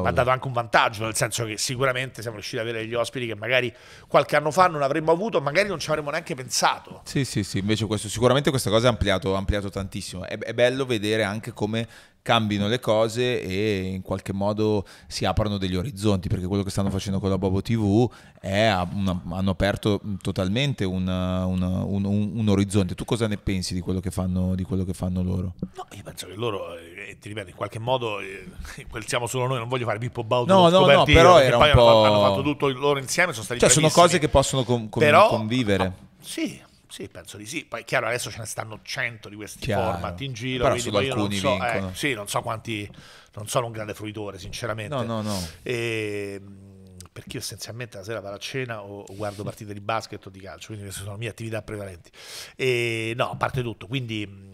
ha dato anche un vantaggio, nel senso che sicuramente siamo riusciti ad avere degli ospiti che magari qualche anno fa non avremmo avuto, magari non ci avremmo neanche pensato. Sì, sì, sì, invece questo, sicuramente questa cosa ha ampliato, ampliato tantissimo. È, è bello vedere anche come cambino le cose e in qualche modo si aprano degli orizzonti, perché quello che stanno facendo con la Bobo TV è, una, hanno aperto totalmente una, una, un, un, un, orizzonte. Tu cosa ne pensi di quello che fanno, quello che fanno loro? No, io penso che loro, eh, eh ti ripeto, in qualche modo, eh, [laughs] siamo solo noi, non voglio fare Pippo Baudo, no, no, no, però era un po'... hanno fatto tutto loro insieme, sono stati Cioè bravissimi. sono cose che possono com- com- però, convivere. Ah, sì, sì, penso di sì. Poi chiaro, adesso ce ne stanno 100 di questi chiaro. format in giro. Però solo alcuni non so, eh, sì, non so quanti. Non sono un grande fruitore, sinceramente. No, no, no. E, ehm, perché io essenzialmente la sera vado a cena o guardo partite di basket o di calcio, quindi queste sono le mie attività prevalenti. E, no, a parte tutto, quindi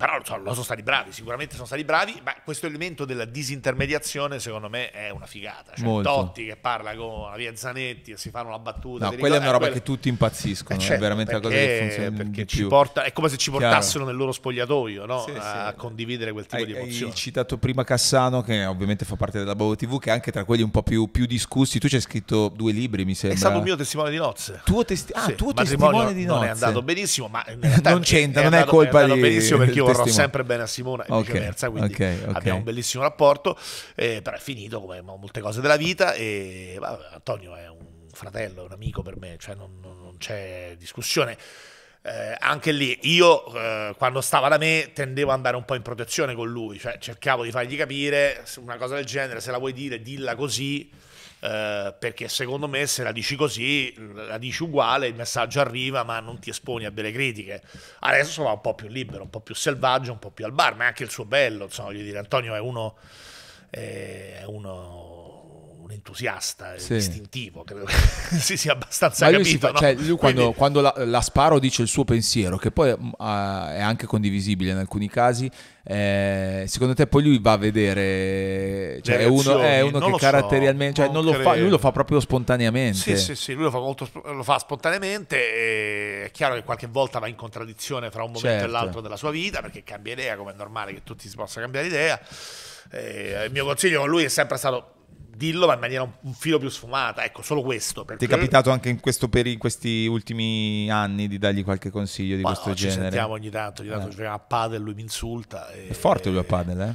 però lo, so, lo sono stati bravi, sicuramente sono stati bravi, ma questo elemento della disintermediazione secondo me è una figata. Cioè, Molto. Totti che parla con Avia Zanetti e si fanno una battuta. No, quella è una roba quella... che tutti impazziscono, eh, certo, è veramente perché, una cosa che funziona perché ci più. porta, è come se ci portassero Chiaro. nel loro spogliatoio no? sì, a sì. condividere quel tipo hai, di emozioni. Hai citato prima Cassano che ovviamente fa parte della Bavo TV, che è anche tra quelli un po' più, più discussi. Tu ci hai scritto due libri, mi sembra. È stato un mio testimone di nozze. Tuo, testi- ah, sì, tuo testimone di nozze. Non è andato benissimo, ma [laughs] non c'entra, è non è colpa è di... benissimo perché io [laughs] vorrò sempre bene a Simona e okay. viceversa, quindi okay, okay. abbiamo un bellissimo rapporto, eh, però è finito come molte cose della vita e vabbè, Antonio è un fratello, un amico per me, cioè non, non, non c'è discussione. Eh, anche lì io eh, quando stava da me tendevo ad andare un po' in protezione con lui, cioè cercavo di fargli capire una cosa del genere, se la vuoi dire dilla così, eh, perché secondo me se la dici così, la dici uguale, il messaggio arriva ma non ti esponi a delle critiche. Adesso va un po' più libero, un po' più selvaggio, un po' più al bar, ma è anche il suo bello, insomma, voglio dire, Antonio è uno... È uno un entusiasta eh, sì. distintivo, credo [laughs] si sia abbastanza Ma capito. Fa, no? cioè, lui quando, Quindi... quando la, la, Sparo dice il suo pensiero, che poi uh, è anche condivisibile in alcuni casi, eh, secondo te poi lui va a vedere, cioè è uno, è uno che caratterialmente, so, cioè non non lo fa, lui lo fa proprio spontaneamente. Sì, sì, sì, lui lo fa, molto, lo fa spontaneamente eh, è chiaro che qualche volta va in contraddizione fra un momento certo. e l'altro della sua vita, perché cambia idea, come è normale che tutti si possa cambiare idea. Eh, il mio consiglio con lui è sempre stato dillo ma in maniera un, un filo più sfumata, ecco, solo questo. Perché... Ti è capitato anche in, peri- in, questi ultimi anni di dargli qualche consiglio di ma questo no, genere? Ci sentiamo ogni tanto, ogni tanto eh. giocare cioè, a padel, lui mi insulta. E... È forte lui a padel, eh?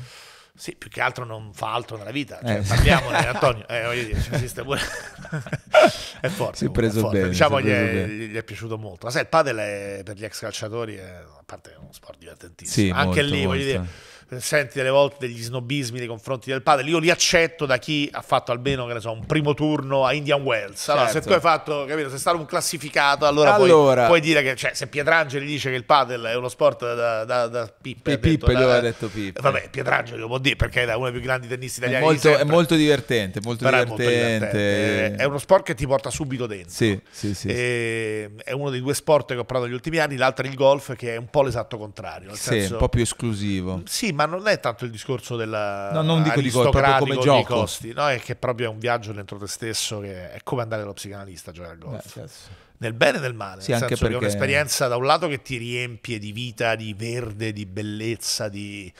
Sì, più che altro non fa altro nella vita. Cioè, eh. Parliamone, [laughs] Antonio. Eh, voglio dire, ci esiste pure. [laughs] è forte. Si è preso forte. bene. Diciamo preso gli, è, gli, è, piaciuto molto. Ma sai, il padel è, per gli ex calciatori è, a parte, è uno sport divertentissimo. Sì, Anche molto, lì, molto. voglio dire eh, senti delle volte degli snobismi nei confronti del padre, io li accetto da chi ha fatto almeno che ne so, un primo turno a Indian Wells. Allora, certo. se tu hai fatto, capito, sei stato un classificato, allora, allora. Puoi, puoi, dire che cioè, se Pietrangeli dice che il padel è uno sport da, da, da Pippe, Pippe, detto, lui da, detto Pippe. Vabbè, Pietrangeli lo può dire perché è uno dei più grandi tennisti italiani. È molto, è molto divertente, molto divertente. È, molto divertente. è uno sport che ti porta subito dentro. Sì, sì, sì, e, sì. È uno dei due sport che ho provato negli ultimi anni, l'altro è il golf che è un po' l'esatto contrario. Nel sì, senso, un po' più esclusivo. Sì, ma non è tanto il discorso della no, non dico di come gioco. costi, no? È che proprio è un viaggio dentro te stesso che è come andare allo psicanalista a giocare al golf. Beh, certo. nel bene e nel male, sì, nel anche perché... è un'esperienza da un lato che ti riempie di vita, di verde, di bellezza, di,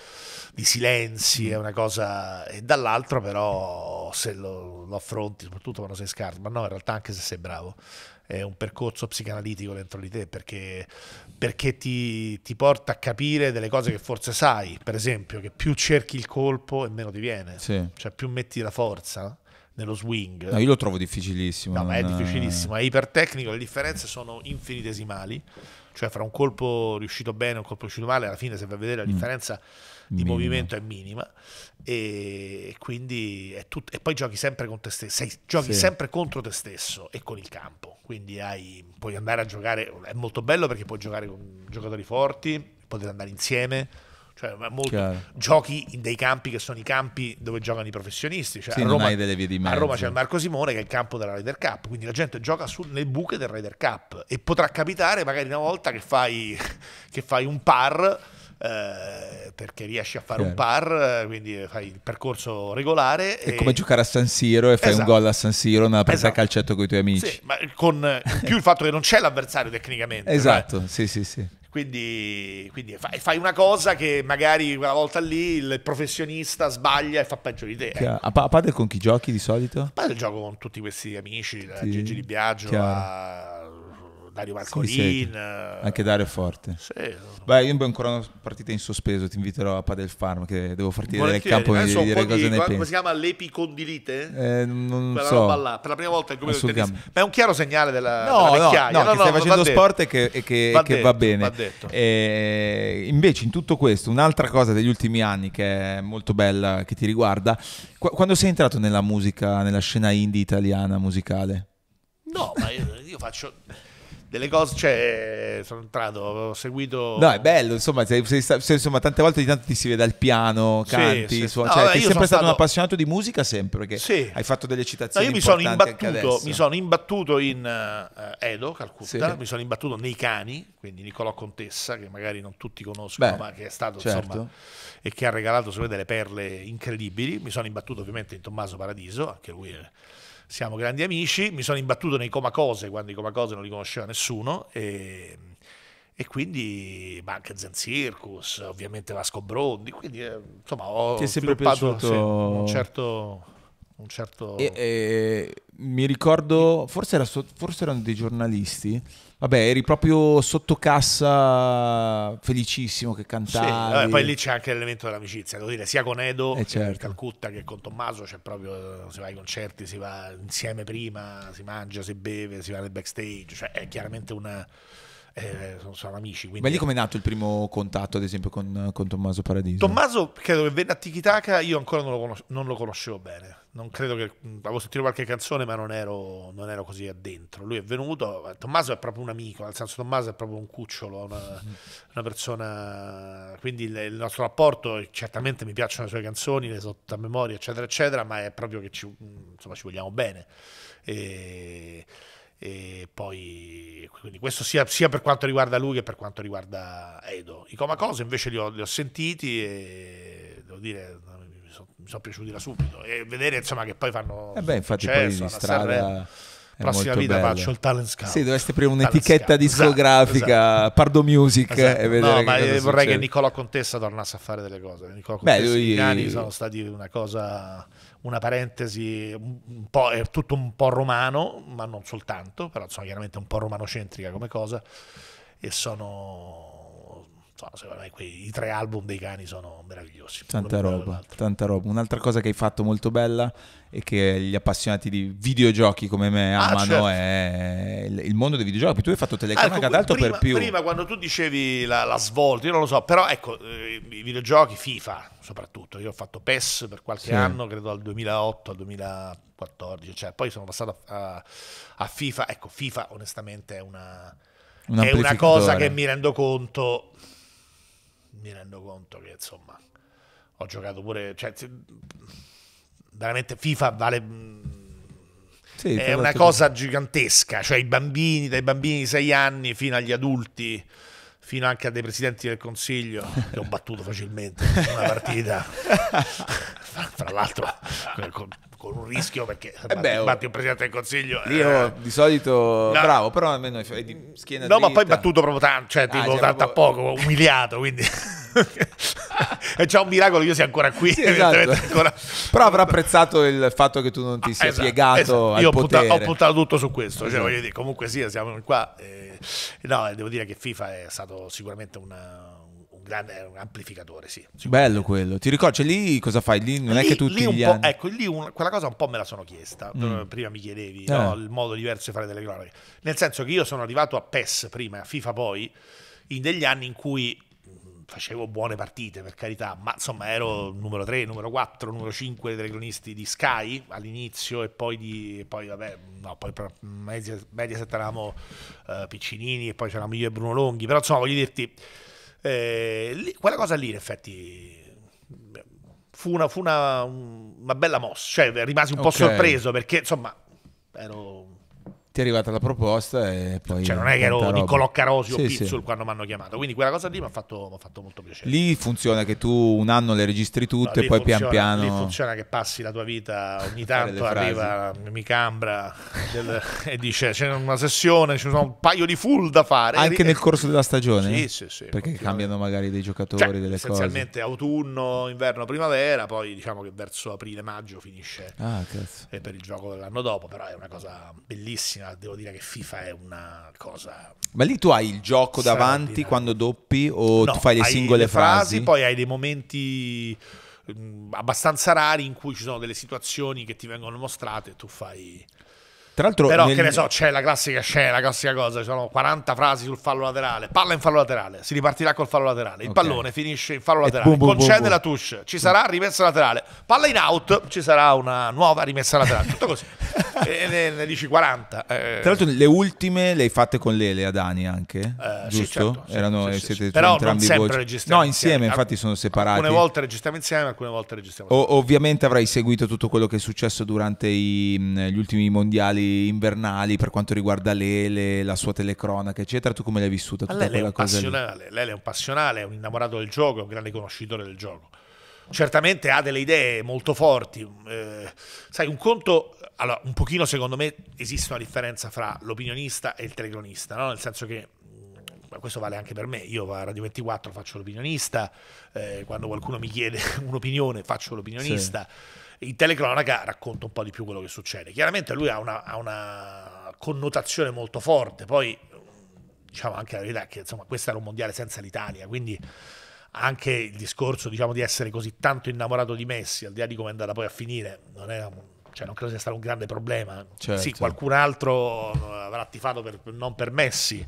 di silenzi, mm. è una cosa, e dall'altro però se lo, lo affronti, soprattutto quando sei scarso, ma no, in realtà anche se sei bravo, è un percorso psicanalitico dentro di te perché, perché ti, ti, porta a capire delle cose che forse sai, per esempio che più cerchi il colpo e meno ti viene, sì. cioè più metti la forza nello swing. No, io lo trovo difficilissimo. No, ma è difficilissimo. È ipertecnico, le differenze sono infinitesimali. Cioè, fra un colpo riuscito bene e un colpo riuscito male, alla fine, se vai a vedere la mm. differenza mm. di minima. movimento è minima. E quindi è tutto. E poi giochi sempre con te stesso. Sei, giochi sì. sempre contro te stesso e con il campo. Quindi hai, puoi andare a giocare. È molto bello perché puoi giocare con giocatori forti, potete andare insieme cioè molto, giochi in dei campi che sono i campi dove giocano i professionisti. Cioè, sì, a, Roma, a, Roma, c'è il Marco Simone che è il campo della Ryder Cup, quindi la gente gioca su, nelle buche del Ryder Cup e potrà capitare magari una volta che fai, [laughs] che fai un par. Eh, perché riesci a fare Chiaro. un par, quindi fai il percorso regolare. È e... come giocare a San Siro e fai esatto. un gol a San Siro nella presa esatto. a calcetto con i tuoi amici. Sì, ma con più il fatto che non c'è l'avversario tecnicamente. Cioè esatto, cioè... sì, sì, sì. Quindi, quindi, fai una cosa che magari quella volta lì il professionista sbaglia e fa peggio di te. Chiaro. Ecco. A, a padel con chi giochi di solito? A parte il gioco con tutti questi amici, da sì. Gigi Di Biagio a Dario Marcolin. Eh, anche Dario è forte. Sì. Beh, io ho ancora una partita in sospeso, ti inviterò a Padel Farm che devo farti vedere il campo e dire, dire cosa di, ne pensi. Come si chiama l'epicondilite? Eh, non Quella so. Là. Per la prima volta il come del tennis. Ma è un chiaro segnale della, no, della vecchiaia. No, no, no, che stai no, facendo sport e che, e che, va, che detto, va, bene. Va e invece in tutto questo, un'altra cosa degli ultimi anni che è molto bella, che ti riguarda, quando sei entrato nella musica, nella scena indie italiana musicale? No, ma io, io faccio delle cose, cioè, sono entrato, ho seguito... No, è bello, insomma, se, se, se, insomma tante volte di tanto ti si vede al piano, canti, sì, sì. Suon- no, cioè, sei sempre stato, un appassionato di musica, sempre, perché sì. hai fatto delle citazioni no, io mi sono imbattuto, mi sono imbattuto in uh, Edo, Calcutta, sì. mi sono imbattuto nei cani, quindi Nicolò Contessa, che magari non tutti conoscono, Beh, ma che è stato, certo. insomma, e che ha regalato, secondo me, delle perle incredibili, mi sono imbattuto ovviamente in Tommaso Paradiso, anche lui è siamo grandi amici, mi sono imbattuto nei Comacose quando i Comacose non li conosceva nessuno e, e quindi ma anche Zen Circus, ovviamente Vasco Brondi, quindi eh, insomma ho Ti è sviluppato piaciuto... sì, un certo... Un certo... E, e, mi ricordo, forse, era so, forse erano dei giornalisti Vabbè, eri proprio sotto cassa, felicissimo che cantavi. Sì, poi lì c'è anche l'elemento dell'amicizia, devo dire, sia con Edo, eh certo. che Calcutta, che con Tommaso, c'è proprio, eh, si va ai concerti, si va insieme prima, si mangia, si beve, si va nel backstage, cioè è chiaramente una eh, sono, sono, amici. Quindi... Ma lì come è nato il primo contatto, ad esempio, con, con Tommaso Paradiso? Tommaso, credo che venne a Tikitaka, io ancora non lo, conos- non lo, conoscevo bene. Non credo che avevo sentito qualche canzone, ma non ero, non ero così addentro. Lui è venuto. Tommaso è proprio un amico, nel senso, Tommaso è proprio un cucciolo, una, una persona. Quindi il, il, nostro rapporto, certamente mi piacciono le sue canzoni, le sotto a memoria, eccetera, eccetera, ma è proprio che ci, insomma, ci vogliamo bene. E e poi, quindi questo sia, sia, per quanto riguarda lui che per quanto riguarda Edo. I Coma Cosa invece li ho, li ho sentiti e devo dire mi sono, mi piaciuti da subito. E vedere insomma che poi fanno. E eh beh, infatti, poi di strada. Serre prossima vita bello. faccio il talent scout. Sì, dovresti aprire un'etichetta discografica, esatto, esatto, Pardo Music esatto. e vedere No, ma eh, vorrei succede. che Nicola Contessa tornasse a fare delle cose. Nicola Contessa Beh, lui... i cani sono stati una cosa una parentesi un po', è tutto un po' romano, ma non soltanto, però sono chiaramente un po' romanocentrica come cosa e sono i tre album dei cani sono meravigliosi. Tanta roba, tanta roba. Un'altra cosa che hai fatto molto bella e che gli appassionati di videogiochi come me ah, amano certo. è il mondo dei videogiochi. Tu hai fatto telecamera ecco, d'alto per più. Prima quando tu dicevi la, la, svolta, io non lo so, però ecco, eh, i videogiochi, FIFA soprattutto, io ho fatto PES per qualche sì. anno, credo dal 2008 al 2014, cioè, poi sono passato a, a FIFA, ecco, FIFA onestamente è una, Un è una cosa che mi rendo conto, mi rendo conto che insomma ho giocato pure... Cioè, veramente FIFA vale mm, sì, è una cosa gigantesca, cioè i bambini, dai bambini di 6 anni fino agli adulti, fino anche a dei presidenti del consiglio, che ho battuto facilmente in una partita, tra [laughs] l'altro con, con, un rischio perché eh beh, batti oh, un presidente del consiglio. Io oh, eh, di solito no, bravo, però almeno è di schiena No, dritta. ma poi battuto proprio tanto, cioè ah, cioè, tanto proprio... a poco, umiliato, quindi... [laughs] e [laughs] c'è un miracolo io sia ancora qui. esatto. ancora... Però avrà apprezzato il fatto che tu non ti ah, sia esatto, piegato esatto. Io ho puntato, ho puntato, tutto su questo. Cioè, esatto. dire, comunque sia, siamo qua. Eh, no, devo dire che FIFA è stato sicuramente una, grande un amplificatore, sì. Bello quello. Ti ricordi, cioè, lì cosa fai? Lì non lì, è che tu lì anni... Ecco, lì un, quella cosa un po' me la sono chiesta. Mm. Prima mi chiedevi eh. no, il modo diverso di fare delle cronache. Nel senso che io sono arrivato a PES prima, a FIFA poi, in degli anni in cui facevo buone partite per carità, ma insomma ero numero 3, numero 4, numero 5 dei cronisti di Sky all'inizio e poi di poi vabbè, no, poi per Mediaset eravamo uh, Piccinini e poi c'eravamo io e Bruno Longhi, però insomma voglio dirti eh, lì, quella cosa lì in effetti fu una, fu una, una bella mossa, cioè rimasi un okay. po' sorpreso perché insomma ero ti è arrivata la proposta e poi... Cioè non è che ero roba. Niccolò Carosi o sì, Pizzul sì. quando mi hanno chiamato, quindi quella cosa lì mi ha fatto, fatto, molto piacere. Lì funziona che tu un anno le registri tutte no, e poi funziona, pian piano... Lì funziona che passi la tua vita, [laughs] ogni tanto arriva mi cambra del, e dice c'è una sessione, ci sono un paio di full da fare. Anche e, nel corso della stagione? Sì, sì, sì. Perché cambiano magari dei cioè, giocatori, cioè, delle essenzialmente cose. Essenzialmente autunno, inverno, primavera, poi diciamo che verso aprile-maggio finisce ah, eh, per il gioco dell'anno dopo, però è una cosa bellissima eh, devo dire che FIFA è una cosa. Ma lì tu hai il gioco davanti quando doppi o no, tu fai le singole le frasi? frasi? Poi hai dei momenti mm, abbastanza rari in cui ci sono delle situazioni che ti vengono mostrate e tu fai tra l'altro, però nel... che ne so, c'è la classica scena, la classica cosa, ci sono 40 frasi sul fallo laterale, palla in fallo laterale, si ripartirà col fallo laterale, il okay. pallone finisce in fallo laterale, boom, boom, concede boom, la touche, ci sarà rimessa laterale, palla in out, ci sarà una nuova rimessa laterale, tutto così. [laughs] e ne, ne, dici 40. Eh. Tra l'altro le ultime le hai fatte con Lele a Dani anche, eh, giusto? Certo, sì, certo, Erano, sì, sì, siete Però entrambi non sempre voci. No, insieme, infatti sono separati. Alcune volte registriamo insieme, alcune volte registriamo O, ovviamente avrai seguito tutto quello che è successo durante i, gli ultimi mondiali invernali per quanto riguarda Lele, la sua telecronaca, eccetera, tu come l'hai vissuta tutta Lele quella cosa? Lì? Lele è un passionale, è un innamorato del gioco, è un grande conoscitore del gioco. Certamente ha delle idee molto forti. Eh, sai, un conto, allora, un pochino secondo me esiste una differenza fra l'opinionista e il telecronista, no? nel senso che mm, questo vale anche per me, io a Radio 24 faccio l'opinionista, eh, quando qualcuno mi chiede [laughs] un'opinione faccio l'opinionista. Sì in telecronaca racconta un po' di più quello che succede. Chiaramente lui ha una, ha una connotazione molto forte, poi diciamo anche la verità che insomma, questo era un mondiale senza l'Italia, quindi anche il discorso diciamo, di essere così tanto innamorato di Messi, al di là di come è andata poi a finire, non, è, cioè, non credo sia stato un grande problema. Certo. Sì, qualcun altro avrà tifato per, non per Messi,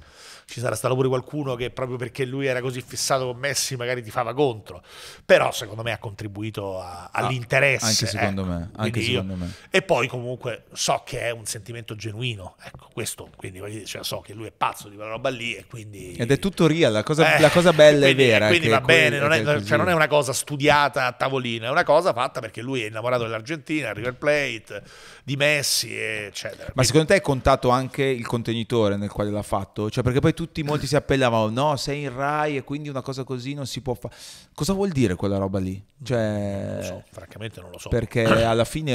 ci sarà stato pure qualcuno che proprio perché lui era così fissato con Messi magari ti fava contro, però secondo me ha contribuito a, ah, all'interesse. anche secondo ecco. me, anche secondo io... me. E poi comunque so che è un sentimento genuino, ecco questo, quindi cioè, so che lui è pazzo di quella roba lì e quindi... Ed è tutto real, la cosa, eh, la cosa bella quindi, eh, è vera. Quindi va bene, non è, è cioè, non è una cosa studiata a tavolino, è una cosa fatta perché lui è innamorato dell'Argentina, River Plate, di Messi, eccetera. Ma quindi... secondo te è contato anche il contenitore nel quale l'ha fatto? Cioè perché poi tutti molti si appellavano, no, sei in Rai e quindi una cosa così non si può fare. Cosa vuol dire quella roba lì? Cioè, non so, francamente non lo so. Perché alla fine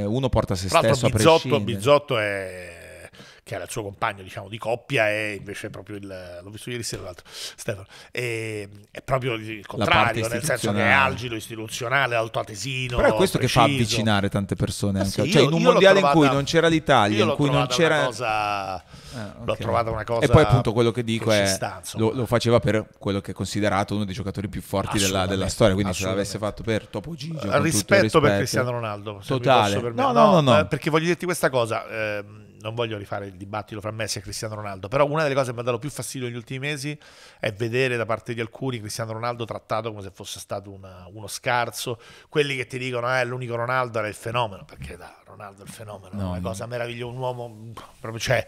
eh, uno porta se Tra stesso a prescindere. Bizzotto, Bizzotto è che era il suo compagno diciamo, di coppia e invece proprio il, l'ho visto ieri sera l'altro, Stefano, e, è proprio il contrario, nel senso che è algido, istituzionale, altoatesino. Però è questo preciso. che fa avvicinare tante persone eh anche. Sì, cioè, io, in un mondiale trovata, in cui non c'era l'Italia, in cui non c'era... Cosa... Ah, okay. L'ho trovata una cosa... E poi appunto quello che dico è... Sta, lo, lo, faceva per quello che è considerato uno dei giocatori più forti della, della, storia, quindi se l'avesse fatto per Topo Gigio... Rispetto, eh, rispetto, per Cristiano Ronaldo. Totale. No, no, no, no, eh, Perché voglio dirti questa cosa. Ehm, non voglio rifare il dibattito fra Messi e Cristiano Ronaldo, però una delle cose che mi ha dato più fastidio negli ultimi mesi è vedere da parte di alcuni Cristiano Ronaldo trattato come se fosse stato una, uno scarso, quelli che ti dicono eh, l'unico Ronaldo era il fenomeno, perché da Ronaldo è il fenomeno, no, è una no. cosa meravigliosa, un uomo proprio cioè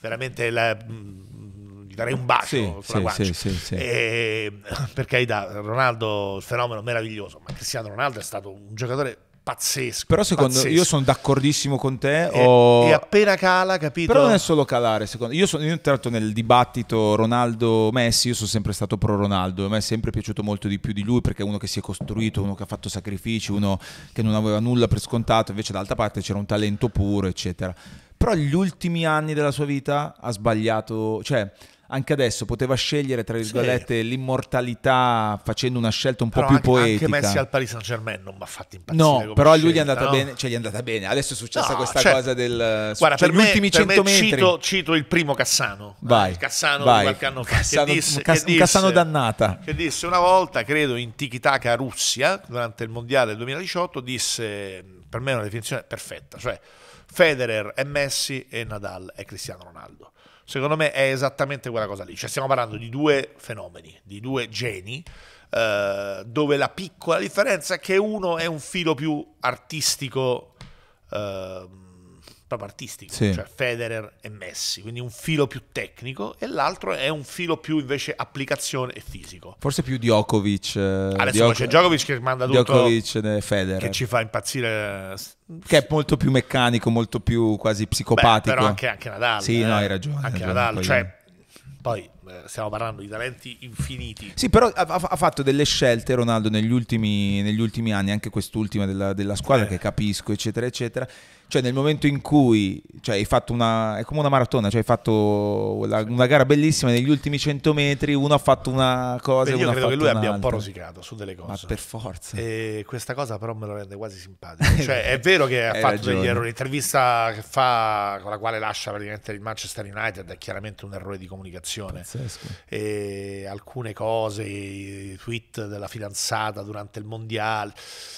veramente la, mm, gli darei un bacio sì, sulla sì, sì, sì e, per carità Ronaldo il fenomeno meraviglioso ma Cristiano Ronaldo è stato un giocatore pazzesco. Però secondo pazzesco. io sono d'accordissimo con te. E, o... e, appena cala, capito? Però non è solo calare, secondo me. io sono entrato nel dibattito Ronaldo-Messi, io sono sempre stato pro Ronaldo, a me è sempre piaciuto molto di più di lui perché è uno che si è costruito, uno che ha fatto sacrifici, uno che non aveva nulla per scontato, invece d'altra parte c'era un talento puro, eccetera. Però gli ultimi anni della sua vita ha sbagliato, cioè anche adesso poteva scegliere tra virgolette sì. l'immortalità facendo una scelta un però po' anche, più poetica anche Messi al Paris Saint Germain non mi ha fatto impazzire no però a lui gli è andata no? bene cioè gli è andata bene adesso è successa no, questa cioè, cosa del guarda cioè, per gli me, ultimi 100 metri cito, cito, il primo Cassano vai, il Cassano vai. qualche anno fa Cassano, che disse, Cass- che disse, Cassano dannata che disse una volta credo in Tikitaka Russia durante il mondiale 2018 disse per me è una definizione perfetta cioè Federer è Messi e Nadal è Cristiano Ronaldo secondo me è esattamente quella cosa lì. Cioè stiamo parlando di due fenomeni, di due geni, eh, dove la piccola differenza è che uno è un filo più artistico. Eh, proprio artistico, sì. cioè Federer e Messi, quindi un filo più tecnico e l'altro è un filo più invece applicazione e fisico. Forse più Djokovic. Eh, Adesso Djok- c'è Djokovic che manda tutto Djokovic Federer. che ci fa impazzire eh, che è molto più meccanico, molto più quasi psicopatico. Beh, però anche, anche Nadal. Sì, eh? no, hai ragione. Anche hai ragione, Nadal, poi... cioè poi eh, stiamo parlando di talenti infiniti. Sì, però ha, ha fatto delle scelte Ronaldo negli ultimi, negli ultimi, anni, anche quest'ultima della, della squadra eh. che capisco, eccetera, eccetera cioè nel momento in cui cioè, hai fatto una... è come una maratona, cioè hai fatto la, una gara bellissima negli ultimi 100 metri, uno ha fatto una cosa... Beh, io credo che lui abbia un po' rosicato su delle cose. Ma per forza. E questa cosa però me lo rende quasi simpatico. [laughs] cioè è vero che ha fatto ragione. degli errori, l'intervista che fa con la quale lascia praticamente il Manchester United è chiaramente un errore di comunicazione. Pazzesco. E alcune cose, i tweet della fidanzata durante il mondiale.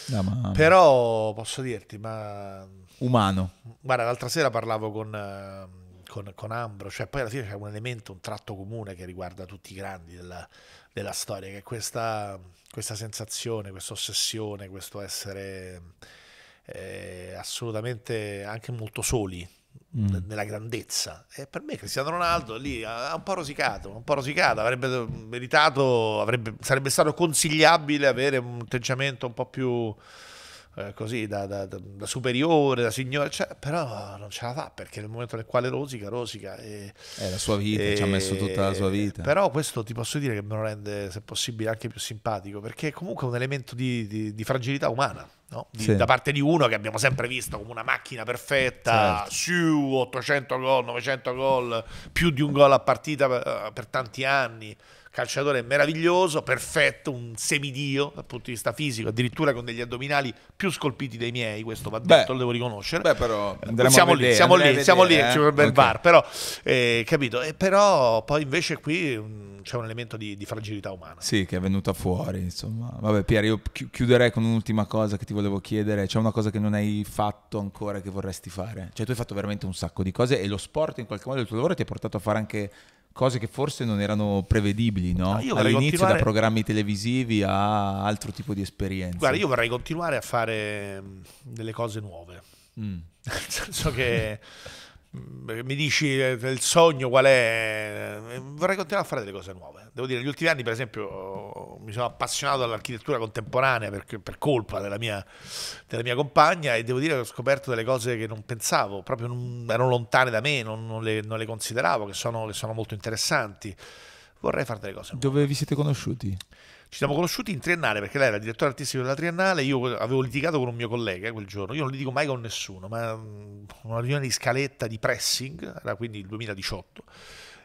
No, ma... Però posso dirti, ma umano. Guarda, l'altra sera parlavo con, ehm, con, con Ambro, cioè poi alla fine c'è un elemento, un tratto comune che riguarda tutti i grandi della, della storia, che è questa, questa sensazione, questa ossessione, questo essere eh, assolutamente anche molto soli, Mm. nella grandezza. E per me Cristiano Ronaldo lì ha un po' rosicato, un po' rosicato, avrebbe ehm, meritato, avrebbe, sarebbe stato consigliabile avere un atteggiamento un po' più eh, così da, da, da, superiore, da signore, cioè, però non ce la fa perché nel momento nel quale rosica, rosica. E, è la sua vita, e, ci ha messo tutta la sua vita. Però questo ti posso dire che me lo rende, se possibile, anche più simpatico perché è comunque un elemento di, di, di fragilità umana. No? Di, sì. da parte di uno che abbiamo sempre visto come una macchina perfetta, certo. su 800 gol, 900 gol, più di un gol a partita per, eh, per tanti anni calciatore meraviglioso, perfetto, un semidio dal punto di vista fisico, addirittura con degli addominali più scolpiti dei miei, questo va detto, beh, lo devo riconoscere. Beh, però siamo lì, siamo lì, siamo lì, eh? ci vorrebbe il bar, però eh, capito, eh, però poi invece qui mm, c'è un elemento di, di, fragilità umana. Sì, che è venuta fuori, insomma. Vabbè, Pier, io chiuderei con un'ultima cosa che ti volevo chiedere, c'è una cosa che non hai fatto ancora che vorresti fare? Cioè tu hai fatto veramente un sacco di cose e lo sport in qualche modo il tuo lavoro ti ha portato a fare anche cose che forse non erano prevedibili, no? no ah, All'inizio continuare... da programmi televisivi a altro tipo di esperienze. Guarda, io vorrei continuare a fare delle cose nuove. Mm. [laughs] Nel senso che [laughs] mi dici eh, il sogno qual è, vorrei continuare a fare delle cose nuove. Devo dire, negli ultimi anni, per esempio, mi sono appassionato all'architettura contemporanea per, per colpa della mia, della mia, compagna e devo dire che ho scoperto delle cose che non pensavo, proprio non, erano lontane da me, non, non, le, non le, consideravo, che sono, che sono molto interessanti. Vorrei fare delle cose nuove. Dove vi siete conosciuti? Ci siamo conosciuti in triennale perché lei era direttore artistico della triennale, io avevo litigato con un mio collega quel giorno, io non litigo mai con nessuno, ma mm, una riunione di scaletta di pressing, era quindi il 2018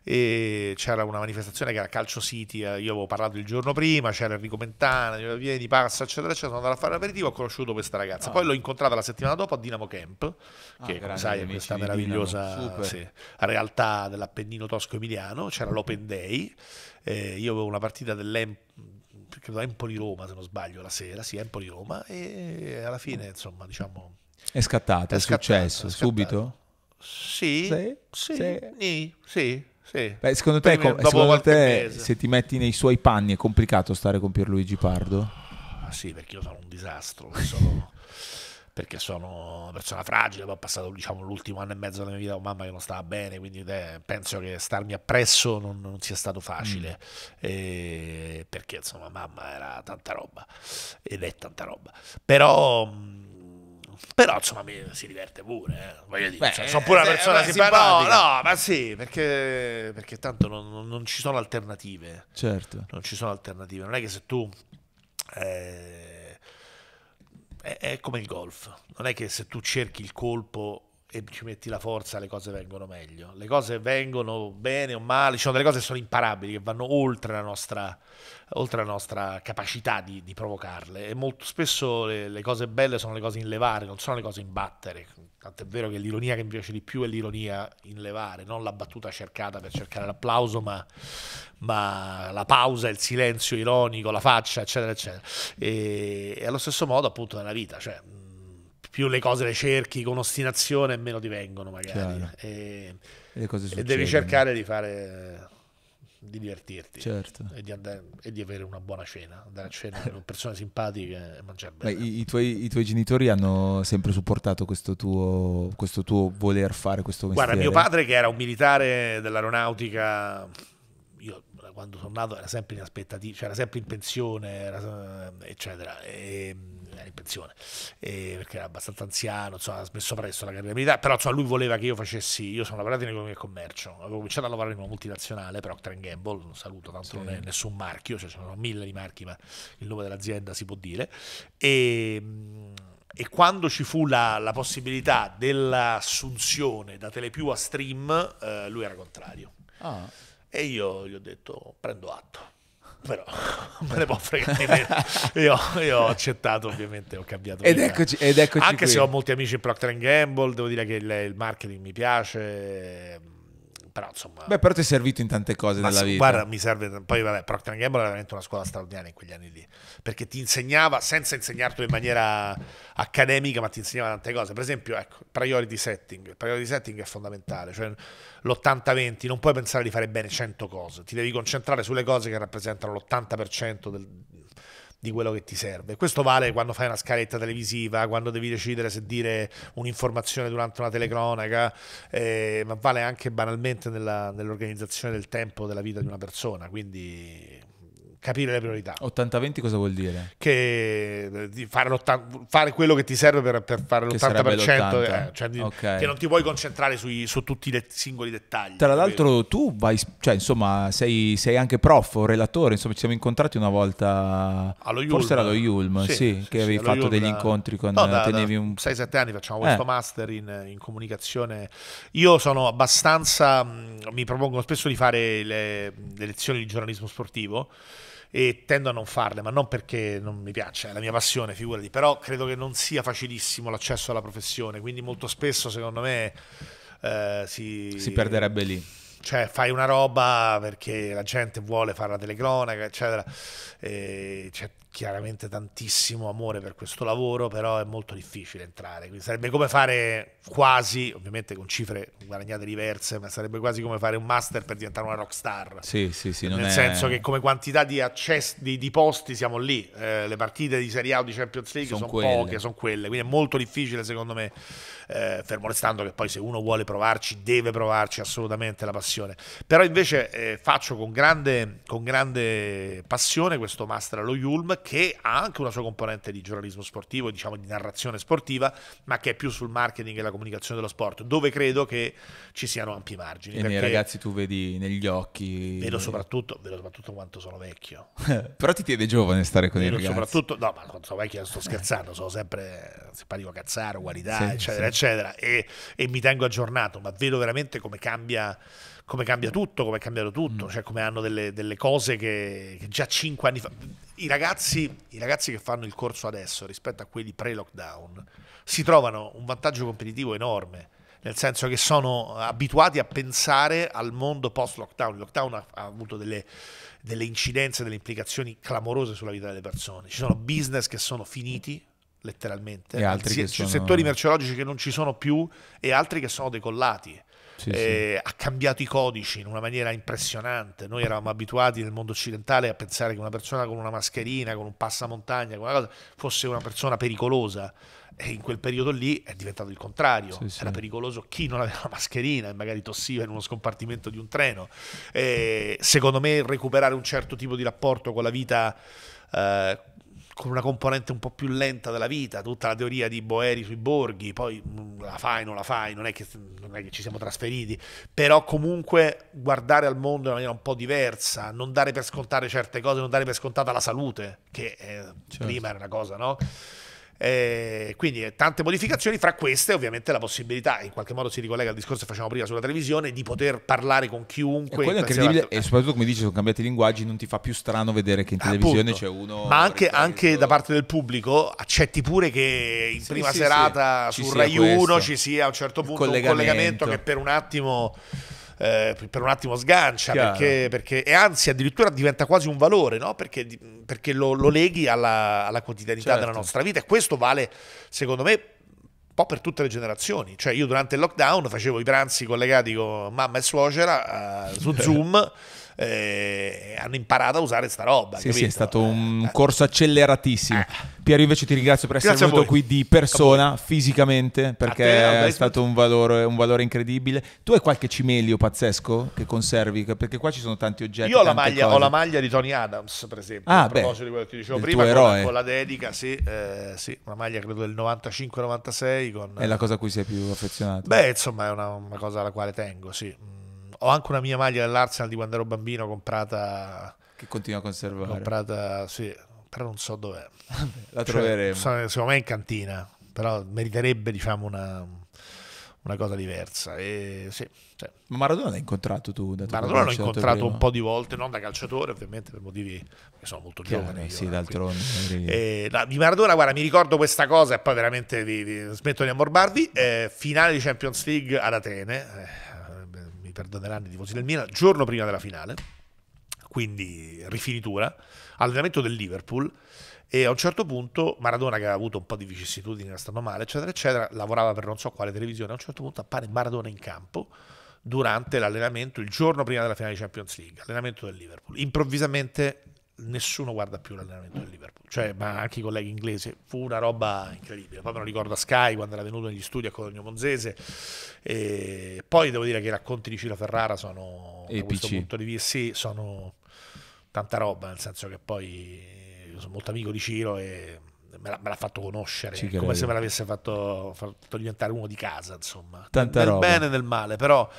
e c'era una manifestazione che era Calcio City, eh, io avevo parlato il giorno prima, c'era Enrico Mentana, vieni, passa, eccetera, eccetera, sono andato a fare un aperitivo, ho conosciuto questa ragazza, ah. poi l'ho incontrata la settimana dopo a Dinamo Camp, ah, che ah, sai è questa meravigliosa sì, realtà dell'Appennino Tosco Emiliano, c'era l'Open Day, eh, io avevo una partita dell'Emp credo a Empoli-Roma se non sbaglio la sera, sì Empoli-Roma e alla fine insomma diciamo... È scattato, è, è successo, è subito? Sì, sì, sì, sì. sì, Beh, secondo te, Prima, secondo te se ti metti nei suoi panni è complicato stare con Pierluigi Pardo? Ah, sì, perché io sono un disastro, sono perché sono una persona fragile, poi ho passato diciamo, l'ultimo anno e mezzo della mia vita con mamma che non stava bene, quindi eh, penso che starmi appresso non, non sia stato facile, mm. eh, perché insomma mamma era tanta roba, ed è tanta roba. Però mm, però insomma mi, si diverte pure eh. voglio dire cioè, sono pure una eh, persona eh, simpatica no, no ma sì perché, perché tanto non, non, ci sono alternative certo non ci sono alternative non è che se tu eh, è, come il golf, non è che se tu cerchi il colpo e ci metti la forza le cose vengono meglio, le cose vengono bene o male, ci sono delle cose che sono imparabili, che vanno oltre la nostra, oltre la nostra capacità di, di provocarle e molto spesso le, le cose belle sono le cose in levare, non sono le cose in battere, Tant'è vero che l'ironia che mi piace di più è l'ironia in levare, non la battuta cercata per cercare l'applauso, ma, ma la pausa, il silenzio ironico, la faccia, eccetera, eccetera. E, e allo stesso modo, appunto, nella vita, cioè più le cose le cerchi con ostinazione, meno ti vengono magari. E, e, e devi cercare di fare di divertirti certo. e, di andare, e, di avere una buona cena, andare a cena con persone simpatiche e mangiare bene. Beh, i, i, tuoi, i, tuoi, genitori hanno sempre supportato questo tuo, questo tuo voler fare questo Guarda, mestiere? Guarda, mio padre che era un militare dell'aeronautica, io quando sono nato era sempre in aspettativa, cioè era sempre in pensione, era, eccetera. E, ehm, era in pensione, eh, perché era abbastanza anziano, insomma, ha smesso presto la carriera militare, però insomma, lui voleva che io facessi, io sono lavorato in economia e commercio, avevo cominciato a lavorare in una multinazionale, Procter Gamble, un saluto, tanto sì. non è nessun marchio, cioè ci sono mille di marchi, ma il nome dell'azienda si può dire, e, mm, e quando ci fu la, la possibilità dell'assunzione da Telepiù a Stream, eh, lui era contrario. Ah. E io gli ho detto prendo atto però [laughs] me ne può fregare di io, io, ho accettato ovviamente, ho cambiato. Ed eccoci, ed eccoci, Anche qui. se ho molti amici in Procter Gamble, devo dire che il, il marketing mi piace. Però insomma... Beh, però ti è servito in tante cose ma nella vita. Guarda, mi serve... Poi vabbè, Procter Gamble era veramente una scuola straordinaria in quegli anni lì perché ti insegnava, senza insegnartelo in maniera accademica, ma ti insegnava tante cose. Per esempio, ecco, priority setting. Il priority setting è fondamentale, cioè l'80-20, non puoi pensare di fare bene 100 cose, ti devi concentrare sulle cose che rappresentano l'80% del, di quello che ti serve. Questo vale quando fai una scaletta televisiva, quando devi decidere se dire un'informazione durante una telecronaca, eh, ma vale anche banalmente nell'organizzazione del tempo della vita di una persona. Quindi capire le priorità. 80-20 cosa vuol dire? Che eh, fare, fare, quello che ti serve per, per fare l'80%, eh, cioè okay. che non ti puoi concentrare sui, su tutti i singoli dettagli. Tra l'altro tu vai, cioè insomma sei, sei, anche prof o relatore, insomma ci siamo incontrati una volta, allo forse era lo Yulm, sì, sì, sì, che avevi fatto Yulm, degli incontri con... No, da, tenevi un... 6-7 anni facciamo questo eh. master in, in comunicazione. Io sono abbastanza, mm, mi propongo spesso di fare le, le lezioni di giornalismo sportivo e tendo a non farle, ma non perché non mi piace, è la mia passione, figurati, però credo che non sia facilissimo l'accesso alla professione, quindi molto spesso secondo me eh, si... si perderebbe lì cioè fai una roba perché la gente vuole fare la telecronaca, eccetera. E, cioè, chiaramente tantissimo amore per questo lavoro, però è molto difficile entrare, quindi sarebbe come fare quasi, ovviamente con cifre guadagnate diverse, ma sarebbe quasi come fare un master per diventare una rockstar. Sì, sì, sì. Nel senso è... che come quantità di, access, di, di posti siamo lì, eh, le partite di Serie A o di Champions League sono son poche, sono quelle, quindi è molto difficile secondo me eh, fermo restando che poi se uno vuole provarci deve provarci assolutamente la passione, però invece eh, faccio con grande, con grande passione questo master allo Yulm che ha anche una sua componente di giornalismo sportivo, diciamo di narrazione sportiva, ma che è più sul marketing e la comunicazione dello sport, dove credo che ci siano ampi margini. E nei ragazzi tu vedi negli occhi... Vedo soprattutto, vedo soprattutto quanto sono vecchio. [laughs] però ti tiene giovane stare con vedo i ragazzi. Soprattutto, no, ma quando sono vecchio sto scherzando, sono sempre, se poi dico cazzaro, qualità, sì, eccetera, sì, eccetera, eccetera, e, e mi tengo aggiornato, ma vedo veramente come cambia come cambia tutto, come è cambiato tutto, mm. cioè come hanno delle, delle cose che, che, già cinque anni fa... I ragazzi, I ragazzi che fanno il corso adesso rispetto a quelli pre-lockdown si trovano un vantaggio competitivo enorme, nel senso che sono abituati a pensare al mondo post-lockdown. Il lockdown ha, ha avuto delle, delle incidenze, delle implicazioni clamorose sulla vita delle persone. Ci sono business che sono finiti, letteralmente, e altri si, sono... settori merceologici che non ci sono più e altri che sono decollati. Sì, eh, sì. Ha cambiato i codici in una maniera impressionante. Noi eravamo abituati nel mondo occidentale a pensare che una persona con una mascherina, con un passamontagna, con una cosa, fosse una persona pericolosa. E in quel periodo lì è diventato il contrario. Sì, Era pericoloso chi non aveva la [laughs] mascherina e magari tossiva in uno scompartimento di un treno. Eh, secondo me, recuperare un certo tipo di rapporto con la vita. Eh, con una componente un po' più lenta della vita, tutta la teoria di Boeri sui borghi, poi mm, la fai, non la fai, non è, che, non è che ci siamo trasferiti, però comunque guardare al mondo in maniera un po' diversa, non dare per scontare certe cose, non dare per scontata la salute, che eh, certo. prima era una cosa, no? Eh, quindi eh, tante modificazioni, fra queste ovviamente la possibilità, in qualche modo si ricollega al discorso che facciamo prima sulla televisione, di poter parlare con chiunque. E quello è incredibile e soprattutto come dici sono cambiati i linguaggi, non ti fa più strano vedere che in televisione Appunto. c'è uno... Ma anche, anche, da parte del pubblico accetti pure che in sì, prima sì, serata sì. su Rai 1 ci sia a un certo punto collegamento. un collegamento che per un attimo... Eh, per un attimo sgancia perché, perché, e anzi addirittura diventa quasi un valore no? perché, perché lo, lo, leghi alla, alla quotidianità certo. della nostra vita e questo vale secondo me un po' per tutte le generazioni. Cioè, io durante il lockdown facevo i pranzi collegati con mamma e suocera eh, su [laughs] Zoom eh, hanno imparato a usare sta roba. Sì, capito? sì, è stato eh, un eh. corso acceleratissimo. Eh. Piero, invece ti ringrazio per essere Grazie venuto qui di persona, fisicamente, perché te, è stato un valore, un valore, incredibile. Tu hai qualche cimelio pazzesco che conservi? Perché qua ci sono tanti oggetti. Io ho la, maglia, ho la maglia, di Tony Adams, per esempio, ah, a proposito di quello che ti dicevo prima, con, con, la dedica, sì, sì, una maglia credo del 95-96. Con... È la cosa a cui sei più affezionato? Beh, insomma, è una, una cosa alla quale tengo, sì ho anche una mia maglia dell'Arsenal di quando ero bambino comprata... Che continua a conservare. Comprata, sì, però non so dov'è. La troveremo. Cioè, secondo me è in cantina, però meriterebbe diciamo una, una cosa diversa. E, sì, sì. Ma Maradona l'hai incontrato tu? Maradona l'ho incontrato prima. un po' di volte, non da calciatore ovviamente per motivi che sono molto Chiaro, giovane. Sì, eh, d'altronde. Eh, no, di Maradona, guarda, mi ricordo questa cosa e poi veramente vi, vi smetto di ammorbarvi. Eh, finale di Champions League ad Atene. Eh perdoneranno i tifosi del Milan, giorno prima della finale, quindi rifinitura, allenamento del Liverpool e a un certo punto Maradona che aveva avuto un po' di vicissitudini, era stato male, eccetera, eccetera, lavorava per non so quale televisione, a un certo punto appare Maradona in campo durante l'allenamento, il giorno prima della finale di Champions League, allenamento del Liverpool. Improvvisamente nessuno guarda più l'allenamento del Liverpool, cioè, ma anche i colleghi inglesi, fu una roba incredibile. Poi me lo ricordo a Sky quando era venuto negli studi a Codogno Monzese. E poi devo dire che i racconti di Ciro Ferrara sono, Epici. da questo punto di vista, sì, sono tanta roba, nel senso che poi sono molto amico di Ciro e me l'ha, me l'ha fatto conoscere, Ci come credo. se me l'avesse fatto, fatto, diventare uno di casa, insomma. Tanta nel roba. bene e nel male, però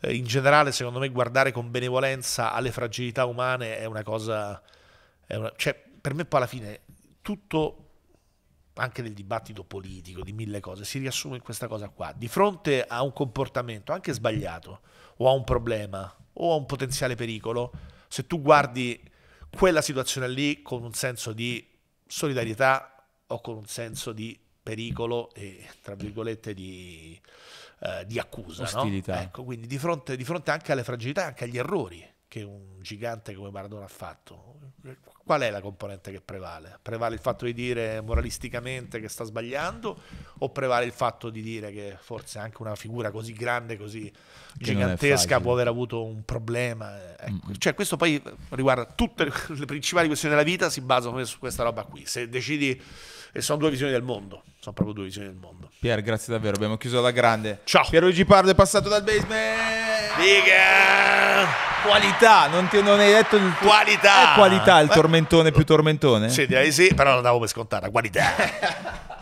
eh, in generale secondo me guardare con benevolenza alle fragilità umane è una cosa una, cioè, per me poi alla fine tutto, anche nel dibattito politico, di mille cose, si riassume in questa cosa qua. Di fronte a un comportamento anche sbagliato, o a un problema, o a un potenziale pericolo, se tu guardi quella situazione lì con un senso di solidarietà o con un senso di pericolo e tra virgolette di, eh, di accusa. Ostilità. No? Ecco, quindi di fronte, di fronte anche alle fragilità, anche agli errori che un gigante come Maradona ha fatto, Qual è la componente che prevale? Prevale il fatto di dire moralisticamente che sta sbagliando o prevale il fatto di dire che forse anche una figura così grande, così gigantesca può aver avuto un problema? Ecco. Mm, mm. Cioè, questo poi riguarda tutte le principali questioni della vita, si basano su questa roba qui. Se decidi e sono due visioni del mondo. Sono proprio due visioni del mondo. Pier, grazie davvero. Abbiamo chiuso la grande. Ciao. Pierluigi Pardo è passato dal basement. Diga! Qualità, non, ti, non hai detto il qualità. È eh, qualità il eh. tormentone più tormentone? Sì, direi sì, però non davo per scontata. Qualità. [laughs]